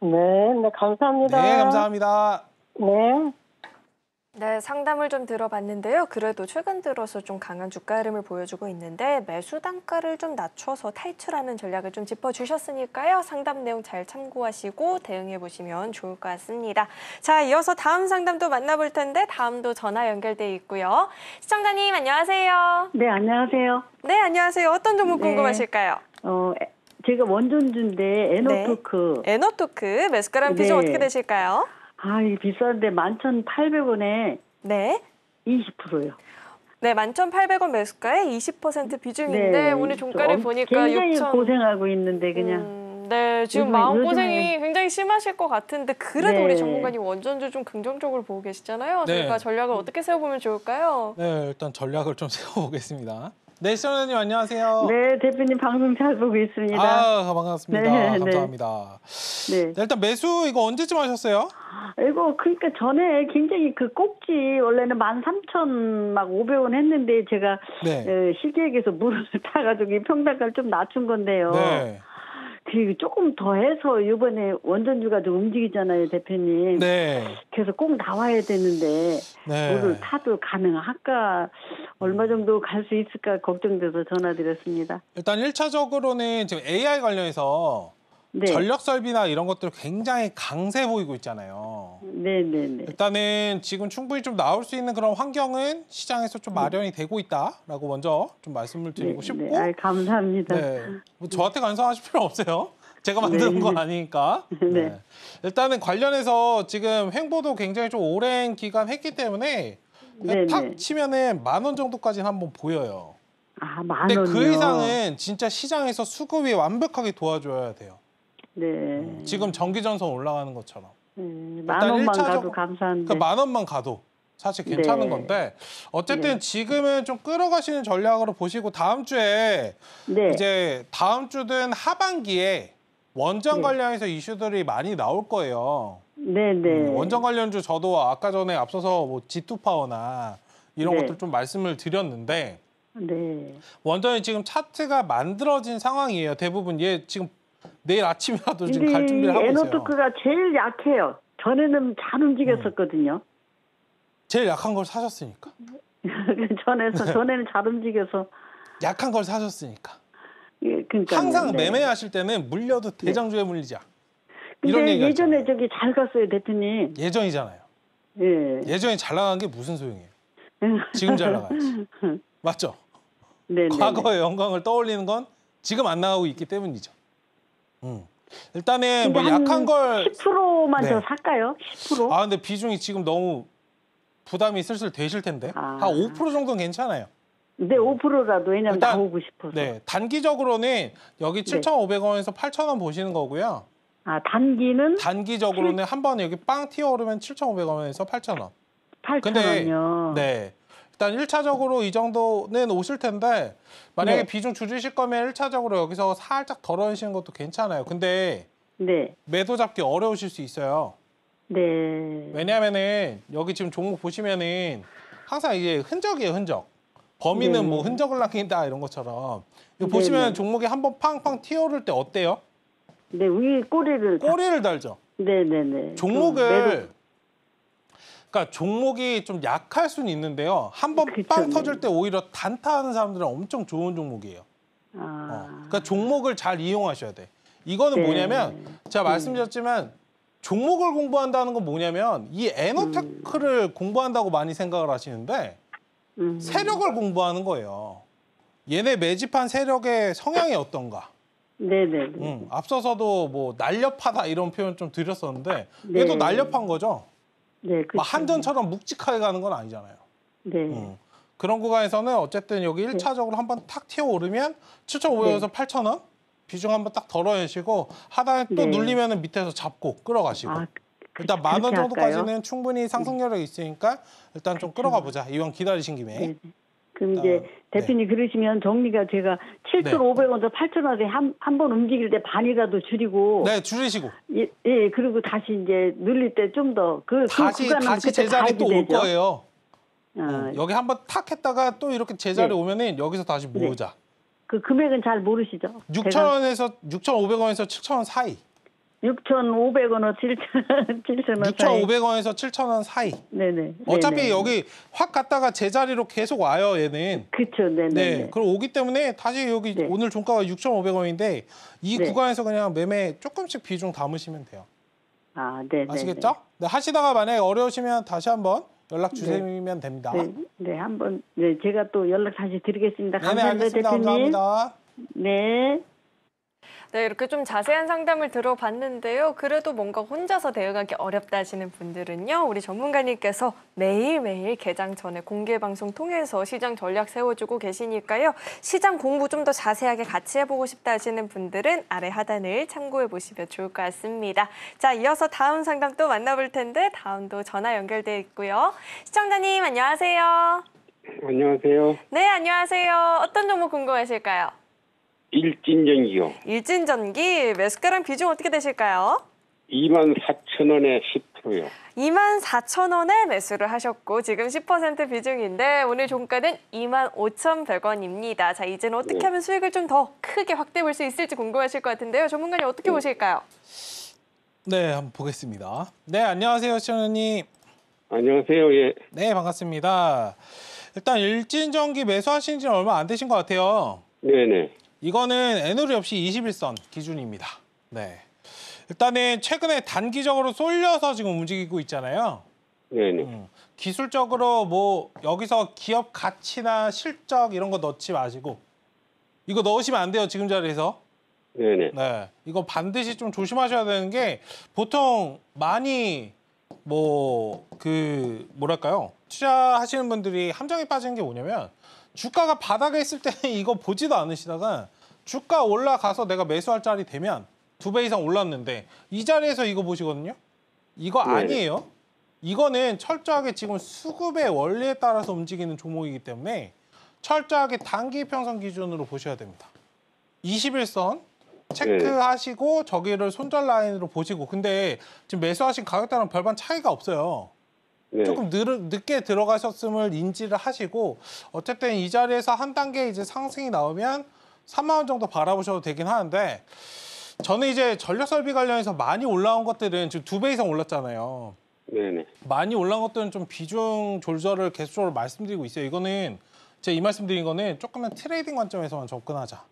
네, 네 감사합니다. 네, 감사합니다. 네. 네, 상담을 좀 들어봤는데요. 그래도 최근 들어서 좀 강한 주가 흐름을 보여주고 있는데 매수 단가를 좀 낮춰서 탈출하는 전략을 좀 짚어주셨으니까요. 상담 내용 잘 참고하시고 대응해 보시면 좋을 것 같습니다. 자, 이어서 다음 상담도 만나볼 텐데 다음도 전화 연결돼 있고요. 시청자님 안녕하세요. 네, 안녕하세요. 네, 안녕하세요. 어떤 종목 네. 궁금하실까요? 어, 제가 원전주인데 에너토크. 네. 에너토크 매수가랑 비중 네. 어떻게 되실까요? 아, 이 비싼데 11,800원에 네. 20%요. 네, 11,800원 매수가에 20% 비중인데 네, 오늘 종가를 보니까 굉장히 6천... 고생하고 있는데 그냥 음, 네, 지금 마음고생이 요즘에... 굉장히 심하실 것 같은데 그래도 네. 우리 전문가님 원전주 좀 긍정적으로 보고 계시잖아요. 네. 그러니까 전략을 어떻게 세워보면 좋을까요? 네, 일단 전략을 좀 세워보겠습니다. 네, 시청자님 안녕하세요. 네, 대표님 방송 잘 보고 있습니다. 아, 반갑습니다. 네, 네. 감사합니다. 네. 일단 매수 이거 언제쯤 하셨어요? 이거 그러니까 전에 굉장히 그 꼭지 원래는 만 삼천 막 오백 원 했는데 제가 네. 에, 어, 시계에게서 물을 타가지고 평단가를 좀 낮춘 건데요. 네. 그 조금 더해서 이번에 원전주가 좀 움직이잖아요, 대표님. 네. 그래서 꼭 나와야 되는데 네. 오늘 타도 가능할까, 얼마 정도 갈 수 있을까 걱정돼서 전화드렸습니다. 일단 1차적으로는 지금 AI 관련해서 네. 전력 설비나 이런 것들 굉장히 강세 보이고 있잖아요. 네네네. 일단은 지금 충분히 좀 나올 수 있는 그런 환경은 시장에서 좀 네. 마련이 되고 있다라고 먼저 좀 말씀을 드리고 네, 싶고. 네, 아이, 감사합니다. 네. 뭐 저한테 간섭하실 필요 없어요. 제가 만드는 네. 건 아니니까. 네. 네. 일단은 관련해서 지금 횡보도 굉장히 좀 오랜 기간 했기 때문에 탁 치면은 만 원 정도까지는 한번 보여요. 아, 만 근데 그 이상은 진짜 시장에서 수급이 완벽하게 도와줘야 돼요. 네. 지금 전기전선 올라가는 것처럼. 음, 만 원만 가도 감사한데. 그러니까 만 원만 가도 사실 괜찮은 네. 건데 어쨌든 네. 지금은 좀 끌어가시는 전략으로 보시고 다음 주에 네. 이제 다음 주든 하반기에 원전 네. 관련해서 이슈들이 많이 나올 거예요. 네네. 네. 음, 원전 관련주 저도 아까 전에 앞서서 뭐 G2 파워나 이런 것들 좀 말씀을 드렸는데 네. 원전이 지금 차트가 만들어진 상황이에요. 대부분 얘 지금 내일 아침이라도 지금 갈 준비를 하고 있어요. 에노토크가 제일 약해요. 전에는 잘 움직였었거든요. 제일 약한 걸 사셨으니까. 전에서 전에는 잘 움직여서 약한 걸 사셨으니까. 예, 그러니까 항상 네. 매매하실 때는 물려도 예. 대장주에 물리자. 이런 얘 예전에 있잖아요. 저기 잘 갔어요, 대표님. 예전이잖아요. 예. 예전에 잘 나간 게 무슨 소용이에요? 지금 잘 나가야지. 맞죠? 네, 네, 네. 과거의 영광을 떠올리는 건 지금 안 나가고 있기 때문이죠. 음. 일단에 뭐 약한 걸 10%만 네. 더 살까요? 10%? 아 근데 비중이 지금 너무 부담이 슬슬 되실 텐데 아. 한5% 정도는 괜찮아요. 네, 5%라도 왜냐면 일단, 나오고 싶어서. 네, 단기적으로는 여기 7,500원에서 8,000원 보시는 거고요. 아, 단기는? 단기적으로는 7... 한번 여기 빵 튀어오르면 7,500원에서 8,000원. 8,000원요. 근데 네. 일단 1차적으로 이 정도는 오실 텐데 만약에 네. 비중 줄이실 거면 1차적으로 여기서 살짝 덜어내시는 것도 괜찮아요. 근데 네. 매도 잡기 어려우실 수 있어요. 네. 왜냐하면은 여기 지금 종목 보시면은 항상 이게 흔적이에요, 흔적. 범위는 뭐 네. 뭐 흔적을 남긴다 이런 것처럼 이거 네, 보시면 네. 종목이 한 번 팡팡 튀어오를 때 어때요? 네, 위에 꼬리를 꼬리를 달죠. 네, 네, 네. 종목을 그러니까 종목이 좀 약할 수는 있는데요. 한 번빵 그렇죠. 터질 때 오히려 단타하는 사람들은 엄청 좋은 종목이에요. 아... 어. 그러니까 종목을 잘 이용하셔야 돼. 이거는 네. 뭐냐면 제가 네. 말씀드렸지만 종목을 공부한다는 건 뭐냐면 이 에너테크를 음. 공부한다고 많이 생각을 하시는데 음. 세력을 공부하는 거예요. 얘네 매집한 세력의 성향이 어떤가? 네네. 네, 네. 음, 앞서서도 뭐 날렵하다 이런 표현 좀 드렸었는데 얘도 네. 날렵한 거죠. 네, 그렇죠. 한전처럼 묵직하게 가는 건 아니잖아요. 네. 음. 그런 구간에서는 어쨌든 여기 1차적으로 네. 한번 탁 튀어 오르면 7,500에서 네. 8,000원 비중 한번 딱 덜어내시고 하단에 또 네. 눌리면 밑에서 잡고 끌어가시고 아, 그, 일단 만원 정도까지는 충분히 네. 상승 여력이 있으니까 일단 좀 아, 끌어가 보자. 이왕 기다리신 김에. 네. 네. 그럼 이제 아, 네. 대표님 네. 그러시면 정리가 제가 7,500원에서 네. 8,000원에 한한 번 움직일 때 반이라도 줄이고 네 줄이시고 예, 예 그리고 다시 이제 늘릴 때 좀 더 그 다시 그 다시 제자리 또올 거예요. 어, 아, 응. 음, 예. 여기 한번 탁 했다가 또 이렇게 제자리 네. 오면은 여기서 다시 네. 모으자. 그 금액은 잘 모르시죠? 6,000원에서 6,500원에서 7,000원 사이. 6,500원으로 7,000원 6,500원에서 7,000원 사이. 네네. 어차피 네네. 여기 확 갔다가 제자리로 계속 와요, 얘는. 그렇죠. 네네. 네. 그럼 오기 때문에 다시 여기 네. 오늘 종가가 6,500원인데 이 네. 구간에서 그냥 매매 조금씩 비중 담으시면 돼요. 아, 네. 아시겠죠? 네, 하시다가 만약에 어려우시면 다시 한번 연락 네. 주시면 됩니다. 네, 네, 한번 네, 제가 또 연락 다시 드리겠습니다. 감사합니다, 대표님. 감사합니다. 네. 네, 이렇게 좀 자세한 상담을 들어봤는데요. 그래도 뭔가 혼자서 대응하기 어렵다 하시는 분들은요. 우리 전문가님께서 매일매일 개장 전에 공개 방송 통해서 시장 전략 세워주고 계시니까요. 시장 공부 좀 더 자세하게 같이 해보고 싶다 하시는 분들은 아래 하단을 참고해 보시면 좋을 것 같습니다. 자, 이어서 다음 상담 또 만나볼 텐데 다음도 전화 연결돼 있고요. 시청자님 안녕하세요. 안녕하세요. 네, 안녕하세요. 어떤 종목 궁금하실까요? 일진전기요. 일진전기 매수가랑 비중 어떻게 되실까요? 2만 4천 원에 10%요. 2만 4천 원에 매수를 하셨고 지금 10% 비중인데 오늘 종가는 2만 5,100원입니다. 자 이제는 어떻게 네. 하면 수익을 좀 더 크게 확대해 볼수 있을지 궁금하실 것 같은데요. 전문가님 어떻게 네. 보실까요? 네, 한번 보겠습니다. 네, 안녕하세요, 시원님. 안녕하세요, 예. 네, 반갑습니다. 일단 일진전기 매수하신 지는 얼마 안 되신 것 같아요. 네네. 네. 이거는 에누리 없이 21선 기준입니다. 네. 일단은 최근에 단기적으로 쏠려서 지금 움직이고 있잖아요. 네네. 음, 기술적으로 뭐 여기서 기업 가치나 실적 이런 거 넣지 마시고 이거 넣으시면 안 돼요 지금 자리에서. 네네. 네. 이거 반드시 좀 조심하셔야 되는 게 보통 많이 뭐 그 뭐랄까요 투자하시는 분들이 함정에 빠지는 게 뭐냐면 주가가 바닥에 있을 때는 이거 보지도 않으시다가 주가 올라가서 내가 매수할 자리 되면 두 배 이상 올랐는데 이 자리에서 이거 보시거든요. 이거 네. 아니에요. 이거는 철저하게 지금 수급의 원리에 따라서 움직이는 종목이기 때문에 철저하게 단기 평선 기준으로 보셔야 됩니다. 21선 체크하시고 저기를 손절 라인으로 보시고 근데 지금 매수하신 가격대랑 별반 차이가 없어요. 네. 조금 늦, 게 들어가셨음을 인지를 하시고 어쨌든 이 자리에서 한 단계 이제 상승이 나오면 3만 원 정도 바라보셔도 되긴 하는데 저는 이제 전력 설비 관련해서 많이 올라온 것들은 지금 두 배 이상 올랐잖아요. 네네. 많이 올라온 것들은 좀 비중 조절을 계속적으로 말씀드리고 있어요. 이거는 제가 이 말씀드린 거는 조금은 트레이딩 관점에서만 접근하자.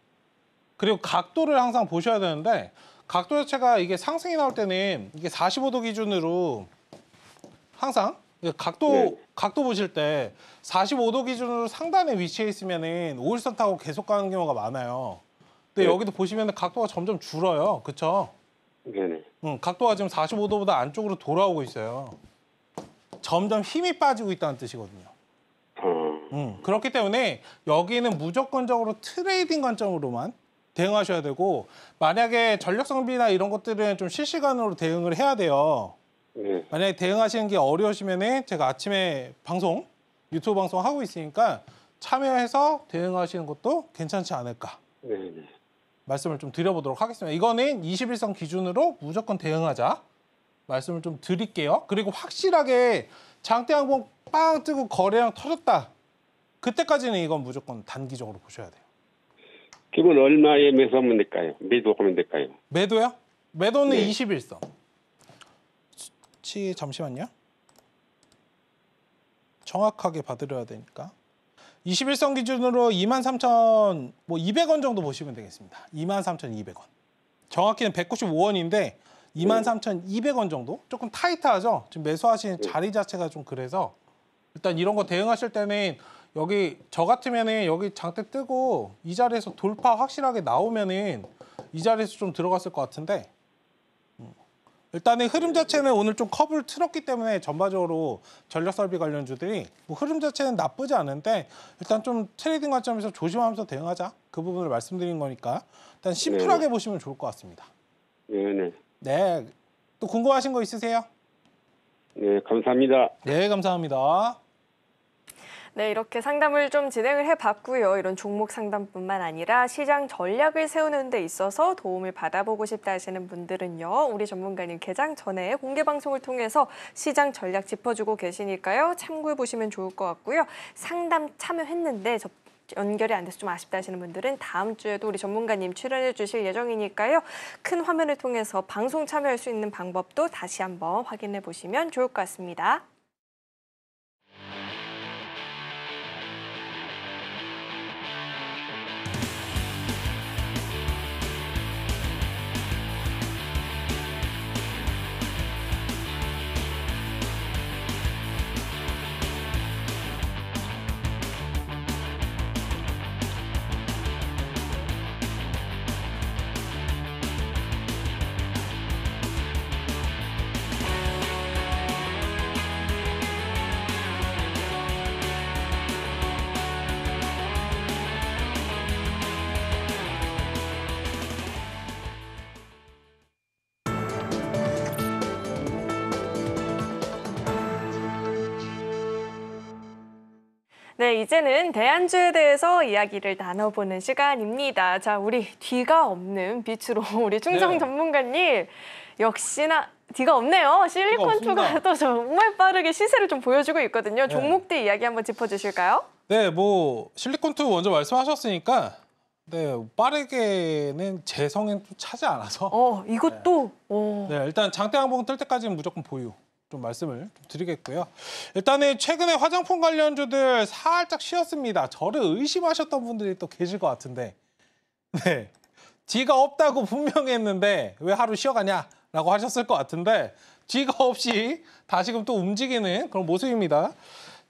그리고 각도를 항상 보셔야 되는데 각도 자체가 이게 상승이 나올 때는 이게 45도 기준으로 항상 각도 네. 각도 보실 때 45도 기준으로 상단에 위치해 있으면은 오일선 타고 계속 가는 경우가 많아요. 근데 네. 여기도 보시면 각도가 점점 줄어요. 그렇죠? 네 음, 각도가 지금 45도보다 안쪽으로 돌아오고 있어요. 점점 힘이 빠지고 있다는 뜻이거든요. 음. 음, 그렇기 때문에 여기는 무조건적으로 트레이딩 관점으로만 대응하셔야 되고 만약에 전력 성비나 이런 것들은 좀 실시간으로 대응을 해야 돼요. 예. 만약에 대응하시는 게어려우시면 제가 아침에 방송 유튜브 방송 하고 있으니까 참여해서 대응하시는 것도 괜찮지 않을까 네. 네. 말씀을 좀 드려보도록 하겠습니다. 이거는 21선 기준으로 무조건 대응하자 말씀을 좀 드릴게요. 그리고 확실하게 장대 항공 빵 뜨고 거래량 터졌다. 그때까지는 이건 무조건 단기적으로 보셔야 돼요. 기본 얼마에 매수하면 될까요? 매도하면 될까요? 매도요? 매도는 네. 21선. 위치 잠시만요. 정확하게 받으려야 되니까. 21선 기준으로 2 3 200원 정도 보시면 되겠습니다. 23,200원. 정확히는 195원인데 23,200원 정도? 조금 타이트하죠? 지금 매수하신 네. 자리 자체가 좀 그래서 일단 이런 거 대응하실 때는 여기 저 같으면은 여기 장대 뜨고 이 자리에서 돌파 확실하게 나오면은 이 자리에서 좀 들어갔을 것 같은데 일단은 흐름 자체는 오늘 좀 컵을 틀었기 때문에 전반적으로 전력 설비 관련주들이 뭐 흐름 자체는 나쁘지 않은데 일단 좀 트레이딩 관점에서 조심하면서 대응하자 그 부분을 말씀드린 거니까 일단 심플하게 네 보시면 좋을 것 같습니다. 네네. 네. 네. 또 궁금하신 거 있으세요? 네, 감사합니다. 네, 감사합니다. 네, 이렇게 상담을 좀 진행을 해봤고요. 이런 종목 상담뿐만 아니라 시장 전략을 세우는 데 있어서 도움을 받아보고 싶다 하시는 분들은요. 우리 전문가님 개장 전에 공개 방송을 통해서 시장 전략 짚어주고 계시니까요. 참고해 보시면 좋을 것 같고요. 상담 참여했는데 연결이 안 돼서 좀 아쉽다 하시는 분들은 다음 주에도 우리 전문가님 출연해 주실 예정이니까요. 큰 화면을 통해서 방송 참여할 수 있는 방법도 다시 한번 확인해 보시면 좋을 것 같습니다. 네, 이제는 대안주에 대해서 이야기를 나눠보는 시간입니다. 자, 우리 뒤가 없는 빛으로 우리 충성 네. 전문가님 역시나 뒤가 없네요. 실리콘 투가 또 정말 빠르게 시세를 좀 보여주고 있거든요. 네. 종목들 이야기 한번 짚어주실까요? 네, 뭐 실리콘 투 먼저 말씀하셨으니까 네, 빠르게는 제 성엔 좀 차지 않아서. 어, 이것도. 네, 어. 네 일단 장대 항봉 뜰 때까지는 무조건 보유. 좀 말씀을 드리겠고요. 일단은 최근에 화장품 관련주들 살짝 쉬었습니다. 저를 의심하셨던 분들이 또 계실 것 같은데. 네. 뒤가 없다고 분명히 했는데 왜 하루 쉬어가냐라고 하셨을 것 같은데 뒤가 없이 다시금 또 움직이는 그런 모습입니다.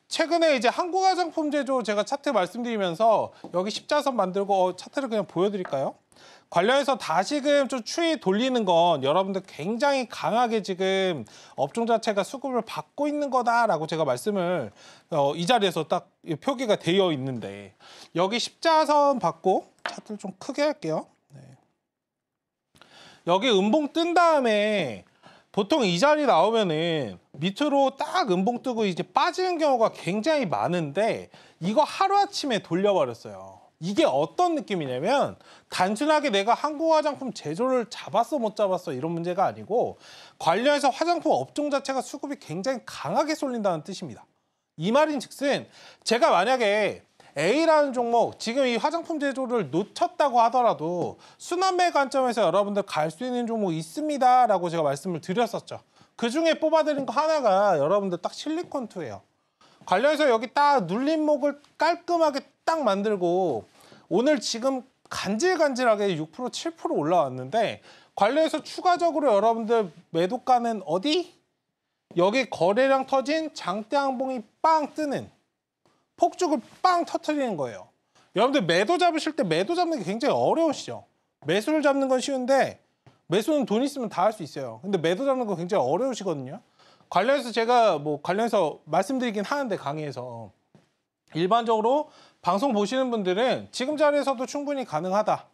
최근에 이제 한국 화장품 제조 제가 차트 말씀드리면서 여기 십자선 만들고 어, 차트를 그냥 보여드릴까요? 관련해서 다시금 좀 추이 돌리는 건 여러분들 굉장히 강하게 지금 업종 자체가 수급을 받고 있는 거다라고 제가 말씀을 어, 이 자리에서 딱 표기가 되어 있는데 여기 십자선 받고 차트를 좀 크게 할게요. 네. 여기 음봉 뜬 다음에 보통 이 자리 나오면은 밑으로 딱 음봉 뜨고 이제 빠지는 경우가 굉장히 많은데 이거 하루아침에 돌려버렸어요. 이게 어떤 느낌이냐면 단순하게 내가 한국 화장품 제조를 잡았어 못 잡았어 이런 문제가 아니고 관련해서 화장품 업종 자체가 수급이 굉장히 강하게 쏠린다는 뜻입니다. 이 말인 즉슨 제가 만약에 A라는 종목, 지금 이 화장품 제조를 놓쳤다고 하더라도 순환매 관점에서 여러분들 갈 수 있는 종목 있습니다라고 제가 말씀을 드렸었죠. 그중에 뽑아드린 거 하나가 여러분들 딱 실리콘2예요. 관련해서 여기 딱 눌림목을 깔끔하게 딱 만들고 오늘 지금 간질간질하게 6% 7% 올라왔는데 관련해서 추가적으로 여러분들 매도가는 어디? 여기 거래량 터진 장대 항봉이 빵 뜨는 폭죽을 빵 터트리는 거예요. 여러분들 매도 잡으실 때 매도 잡는 게 굉장히 어려우시죠? 매수를 잡는 건 쉬운데 매수는 돈 있으면 다 할 수 있어요. 근데 매도 잡는 거 굉장히 어려우시거든요. 관련해서 제가 뭐 관련해서 말씀드리긴 하는데 강의에서 일반적으로 방송 보시는 분들은 지금 자리에서도 충분히 가능하다.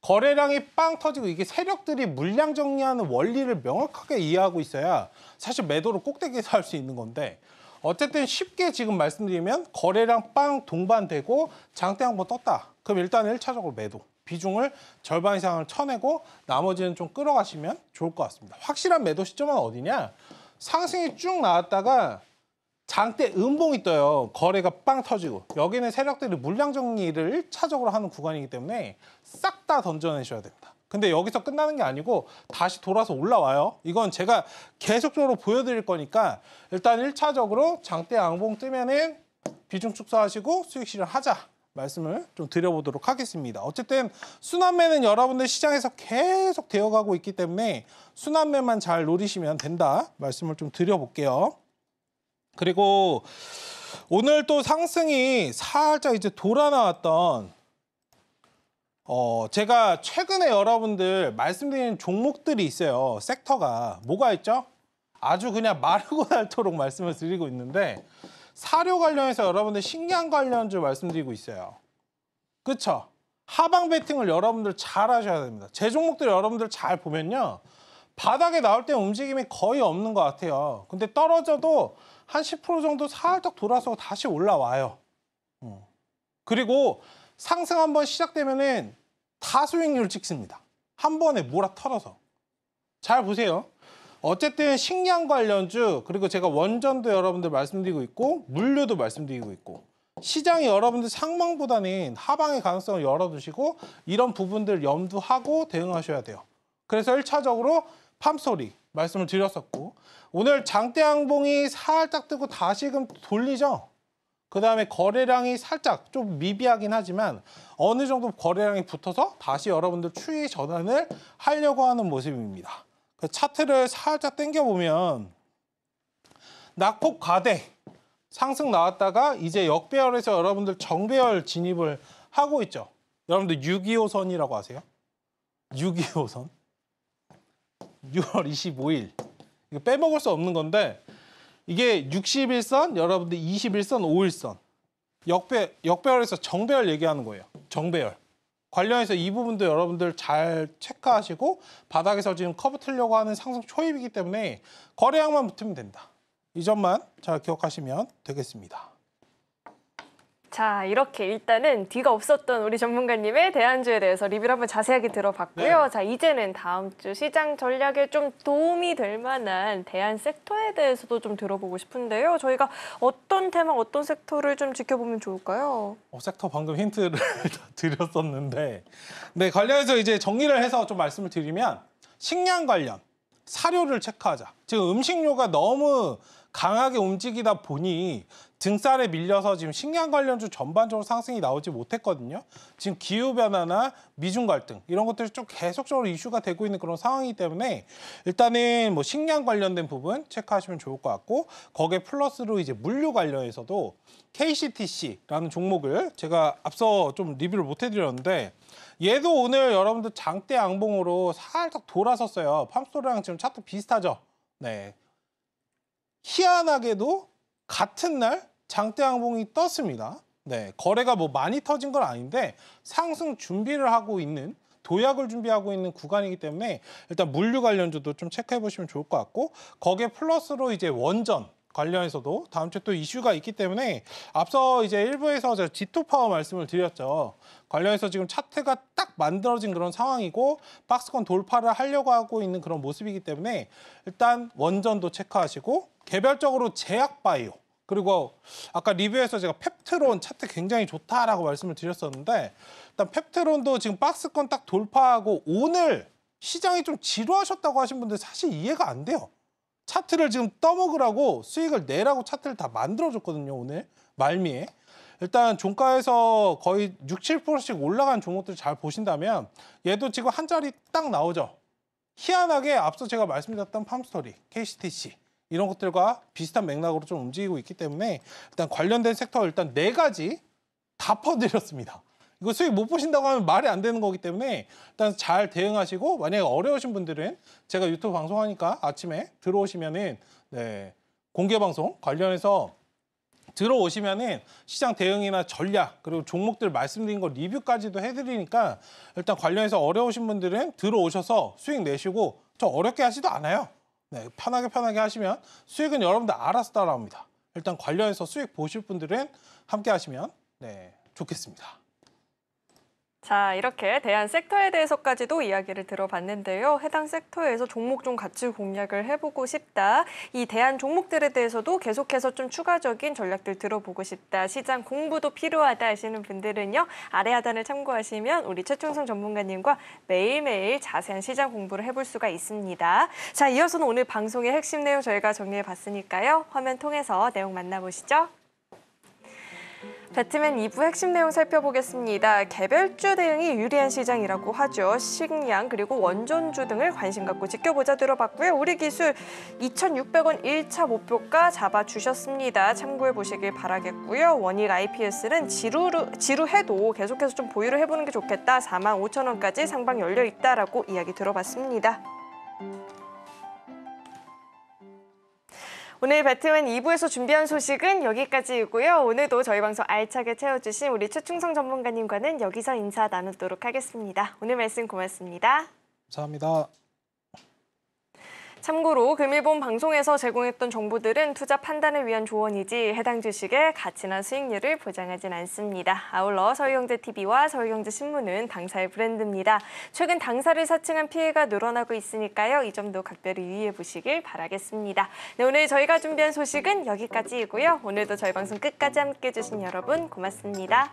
거래량이 빵 터지고 이게 세력들이 물량 정리하는 원리를 명확하게 이해하고 있어야 사실 매도를 꼭대기에서 할 수 있는 건데 어쨌든 쉽게 지금 말씀드리면 거래량 빵 동반되고 장대 한번 떴다. 그럼 일단 은일차적으로 매도. 비중을 절반 이상을 쳐내고 나머지는 좀 끌어가시면 좋을 것 같습니다. 확실한 매도 시점은 어디냐? 상승이 쭉 나왔다가 장대 음봉이 떠요. 거래가 빵 터지고. 여기는 세력들이 물량 정리를 1차적으로 하는 구간이기 때문에 싹 다 던져내셔야 됩니다. 근데 여기서 끝나는 게 아니고 다시 돌아서 올라와요. 이건 제가 계속적으로 보여드릴 거니까 일단 1차적으로 장대 양봉 뜨면은 비중 축소하시고 수익 실현 하자. 말씀을 좀 드려보도록 하겠습니다. 어쨌든 순환매는 여러분들 시장에서 계속 되어가고 있기 때문에 순환매만 잘 노리시면 된다 말씀을 좀 드려볼게요. 그리고 오늘 또 상승이 살짝 이제 돌아 나왔던 어 제가 최근에 여러분들 말씀드린 종목들이 있어요. 섹터가 뭐가 있죠? 아주 그냥 마르고 날도록 말씀을 드리고 있는데 사료 관련해서 여러분들 식량 관련주 말씀드리고 있어요. 그쵸 하방 베팅을 여러분들 잘 하셔야 됩니다. 제 종목들 여러분들 잘 보면요. 바닥에 나올 때 움직임이 거의 없는 것 같아요. 근데 떨어져도 한 10% 정도 살짝 돌아서 다시 올라와요. 음. 그리고 상승 한번 시작되면은 다 수익률 찍습니다. 한 번에 몰아 털어서. 잘 보세요. 어쨌든 식량 관련주 그리고 제가 원전도 여러분들 말씀드리고 있고 물류도 말씀드리고 있고 시장이 여러분들 상망보다는 하방의 가능성을 열어두시고 이런 부분들 염두하고 대응하셔야 돼요. 그래서 1차적으로 팜소리 말씀을 드렸었고 오늘 장대항봉이 살짝 뜨고 다시금 돌리죠. 그다음에 거래량이 살짝 좀 미비하긴 하지만 어느 정도 거래량이 붙어서 다시 여러분들 추위 전환을 하려고 하는 모습입니다. 차트를 살짝 당겨보면 낙폭 과대 상승 나왔다가 이제 역배열에서 여러분들 정배열 진입을 하고 있죠. 여러분들 6.25선이라고 아세요? 6.25선. 6월 25일. 이거 빼먹을 수 없는 건데 이게 61선, 여러분들 21선, 5일선. 역배, 역배열에서 정배열 얘기하는 거예요. 정배열. 관련해서 이 부분도 여러분들 잘 체크하시고 바닥에서 지금 커브 틀려고 하는 상승 초입이기 때문에 거래량만 붙으면 된다. 이 점만 잘 기억하시면 되겠습니다. 자, 이렇게 일단은 뒤가 없었던 우리 전문가님의 대안주에 대해서 리뷰를 한번 자세하게 들어봤고요. 네. 자, 이제는 다음 주 시장 전략에 좀 도움이 될 만한 대안 섹터에 대해서도 좀 들어보고 싶은데요. 저희가 어떤 테마, 어떤 섹터를 좀 지켜보면 좋을까요? 어, 섹터 방금 힌트를 드렸었는데 네, 관련해서 이제 정리를 해서 좀 말씀을 드리면 식량 관련, 사료를 체크하자. 지금 음식료가 너무 강하게 움직이다 보니 등살에 밀려서 지금 식량 관련주 전반적으로 상승이 나오지 못했거든요. 지금 기후변화나 미중 갈등 이런 것들이 좀 계속적으로 이슈가 되고 있는 그런 상황이기 때문에 일단은 뭐 식량 관련된 부분 체크하시면 좋을 것 같고 거기에 플러스로 이제 물류 관련해서도 KCTC라는 종목을 제가 앞서 좀 리뷰를 못 해드렸는데 얘도 오늘 여러분들 장대 양봉으로 살짝 돌아섰어요. 팜스토랑 지금 차트 비슷하죠? 네. 희한하게도 같은 날 장대항공이 떴습니다. 네, 거래가 뭐 많이 터진 건 아닌데 상승 준비를 하고 있는 도약을 준비하고 있는 구간이기 때문에 일단 물류 관련주도 좀 체크해 보시면 좋을 것 같고 거기에 플러스로 이제 원전 관련해서도 다음 주에 또 이슈가 있기 때문에 앞서 이제 일부에서 제가 지토 파워 말씀을 드렸죠. 관련해서 지금 차트가 딱 만들어진 그런 상황이고 박스권 돌파를 하려고 하고 있는 그런 모습이기 때문에 일단 원전도 체크하시고 개별적으로 제약바이오 그리고 아까 리뷰에서 제가 펩트론 차트 굉장히 좋다라고 말씀을 드렸었는데 일단 펩트론도 지금 박스권 딱 돌파하고 오늘 시장이 좀 지루하셨다고 하신 분들 사실 이해가 안 돼요. 차트를 지금 떠먹으라고 수익을 내라고 차트를 다 만들어줬거든요, 오늘 말미에. 일단 종가에서 거의 6, 7%씩 올라간 종목들 잘 보신다면 얘도 지금 한 자리 딱 나오죠. 희한하게 앞서 제가 말씀드렸던 팜스토리, KCTC 이런 것들과 비슷한 맥락으로 좀 움직이고 있기 때문에 일단 관련된 섹터 가 일단 네 가지 다 퍼드렸습니다. 이거 수익 못 보신다고 하면 말이 안 되는 거기 때문에 일단 잘 대응하시고 만약에 어려우신 분들은 제가 유튜브 방송하니까 아침에 들어오시면은 네, 공개 방송 관련해서 들어오시면은 시장 대응이나 전략 그리고 종목들 말씀드린 거 리뷰까지도 해드리니까 일단 관련해서 어려우신 분들은 들어오셔서 수익 내시고 저 어렵게 하지도 않아요. 네, 편하게 편하게 하시면 수익은 여러분들 알아서 따라옵니다. 일단 관련해서 수익 보실 분들은 함께 하시면 네, 좋겠습니다. 자, 이렇게 대한 섹터에 대해서까지도 이야기를 들어봤는데요. 해당 섹터에서 종목 좀 같이 공략을 해보고 싶다. 이 대한 종목들에 대해서도 계속해서 좀 추가적인 전략들 들어보고 싶다. 시장 공부도 필요하다 하시는 분들은요. 아래 하단을 참고하시면 우리 최충성 전문가님과 매일매일 자세한 시장 공부를 해볼 수가 있습니다. 자, 이어서는 오늘 방송의 핵심 내용 저희가 정리해봤으니까요. 화면 통해서 내용 만나보시죠. 배트맨 2부 핵심 내용 살펴보겠습니다. 개별주 대응이 유리한 시장이라고 하죠. 식량 그리고 원전주 등을 관심 갖고 지켜보자 들어봤고요. 우리 기술 2,600원 1차 목표가 잡아주셨습니다. 참고해 보시길 바라겠고요. 원익 IPS는 지루, 지루해도 계속해서 좀 보유를 해보는 게 좋겠다. 4 5 0 0 0 원까지 상방 열려있다라고 이야기 들어봤습니다. 오늘 배트맨 2부에서 준비한 소식은 여기까지이고요. 오늘도 저희 방송 알차게 채워주신 우리 최충성 전문가님과는 여기서 인사 나누도록 하겠습니다. 오늘 말씀 고맙습니다. 감사합니다. 참고로 금일본 방송에서 제공했던 정보들은 투자 판단을 위한 조언이지 해당 주식의 가치나 수익률을 보장하진 않습니다. 아울러 서울경제TV와 서울경제신문은 당사의 브랜드입니다. 최근 당사를 사칭한 피해가 늘어나고 있으니까요. 이 점도 각별히 유의해 보시길 바라겠습니다. 네, 오늘 저희가 준비한 소식은 여기까지이고요. 오늘도 저희 방송 끝까지 함께해 주신 여러분 고맙습니다.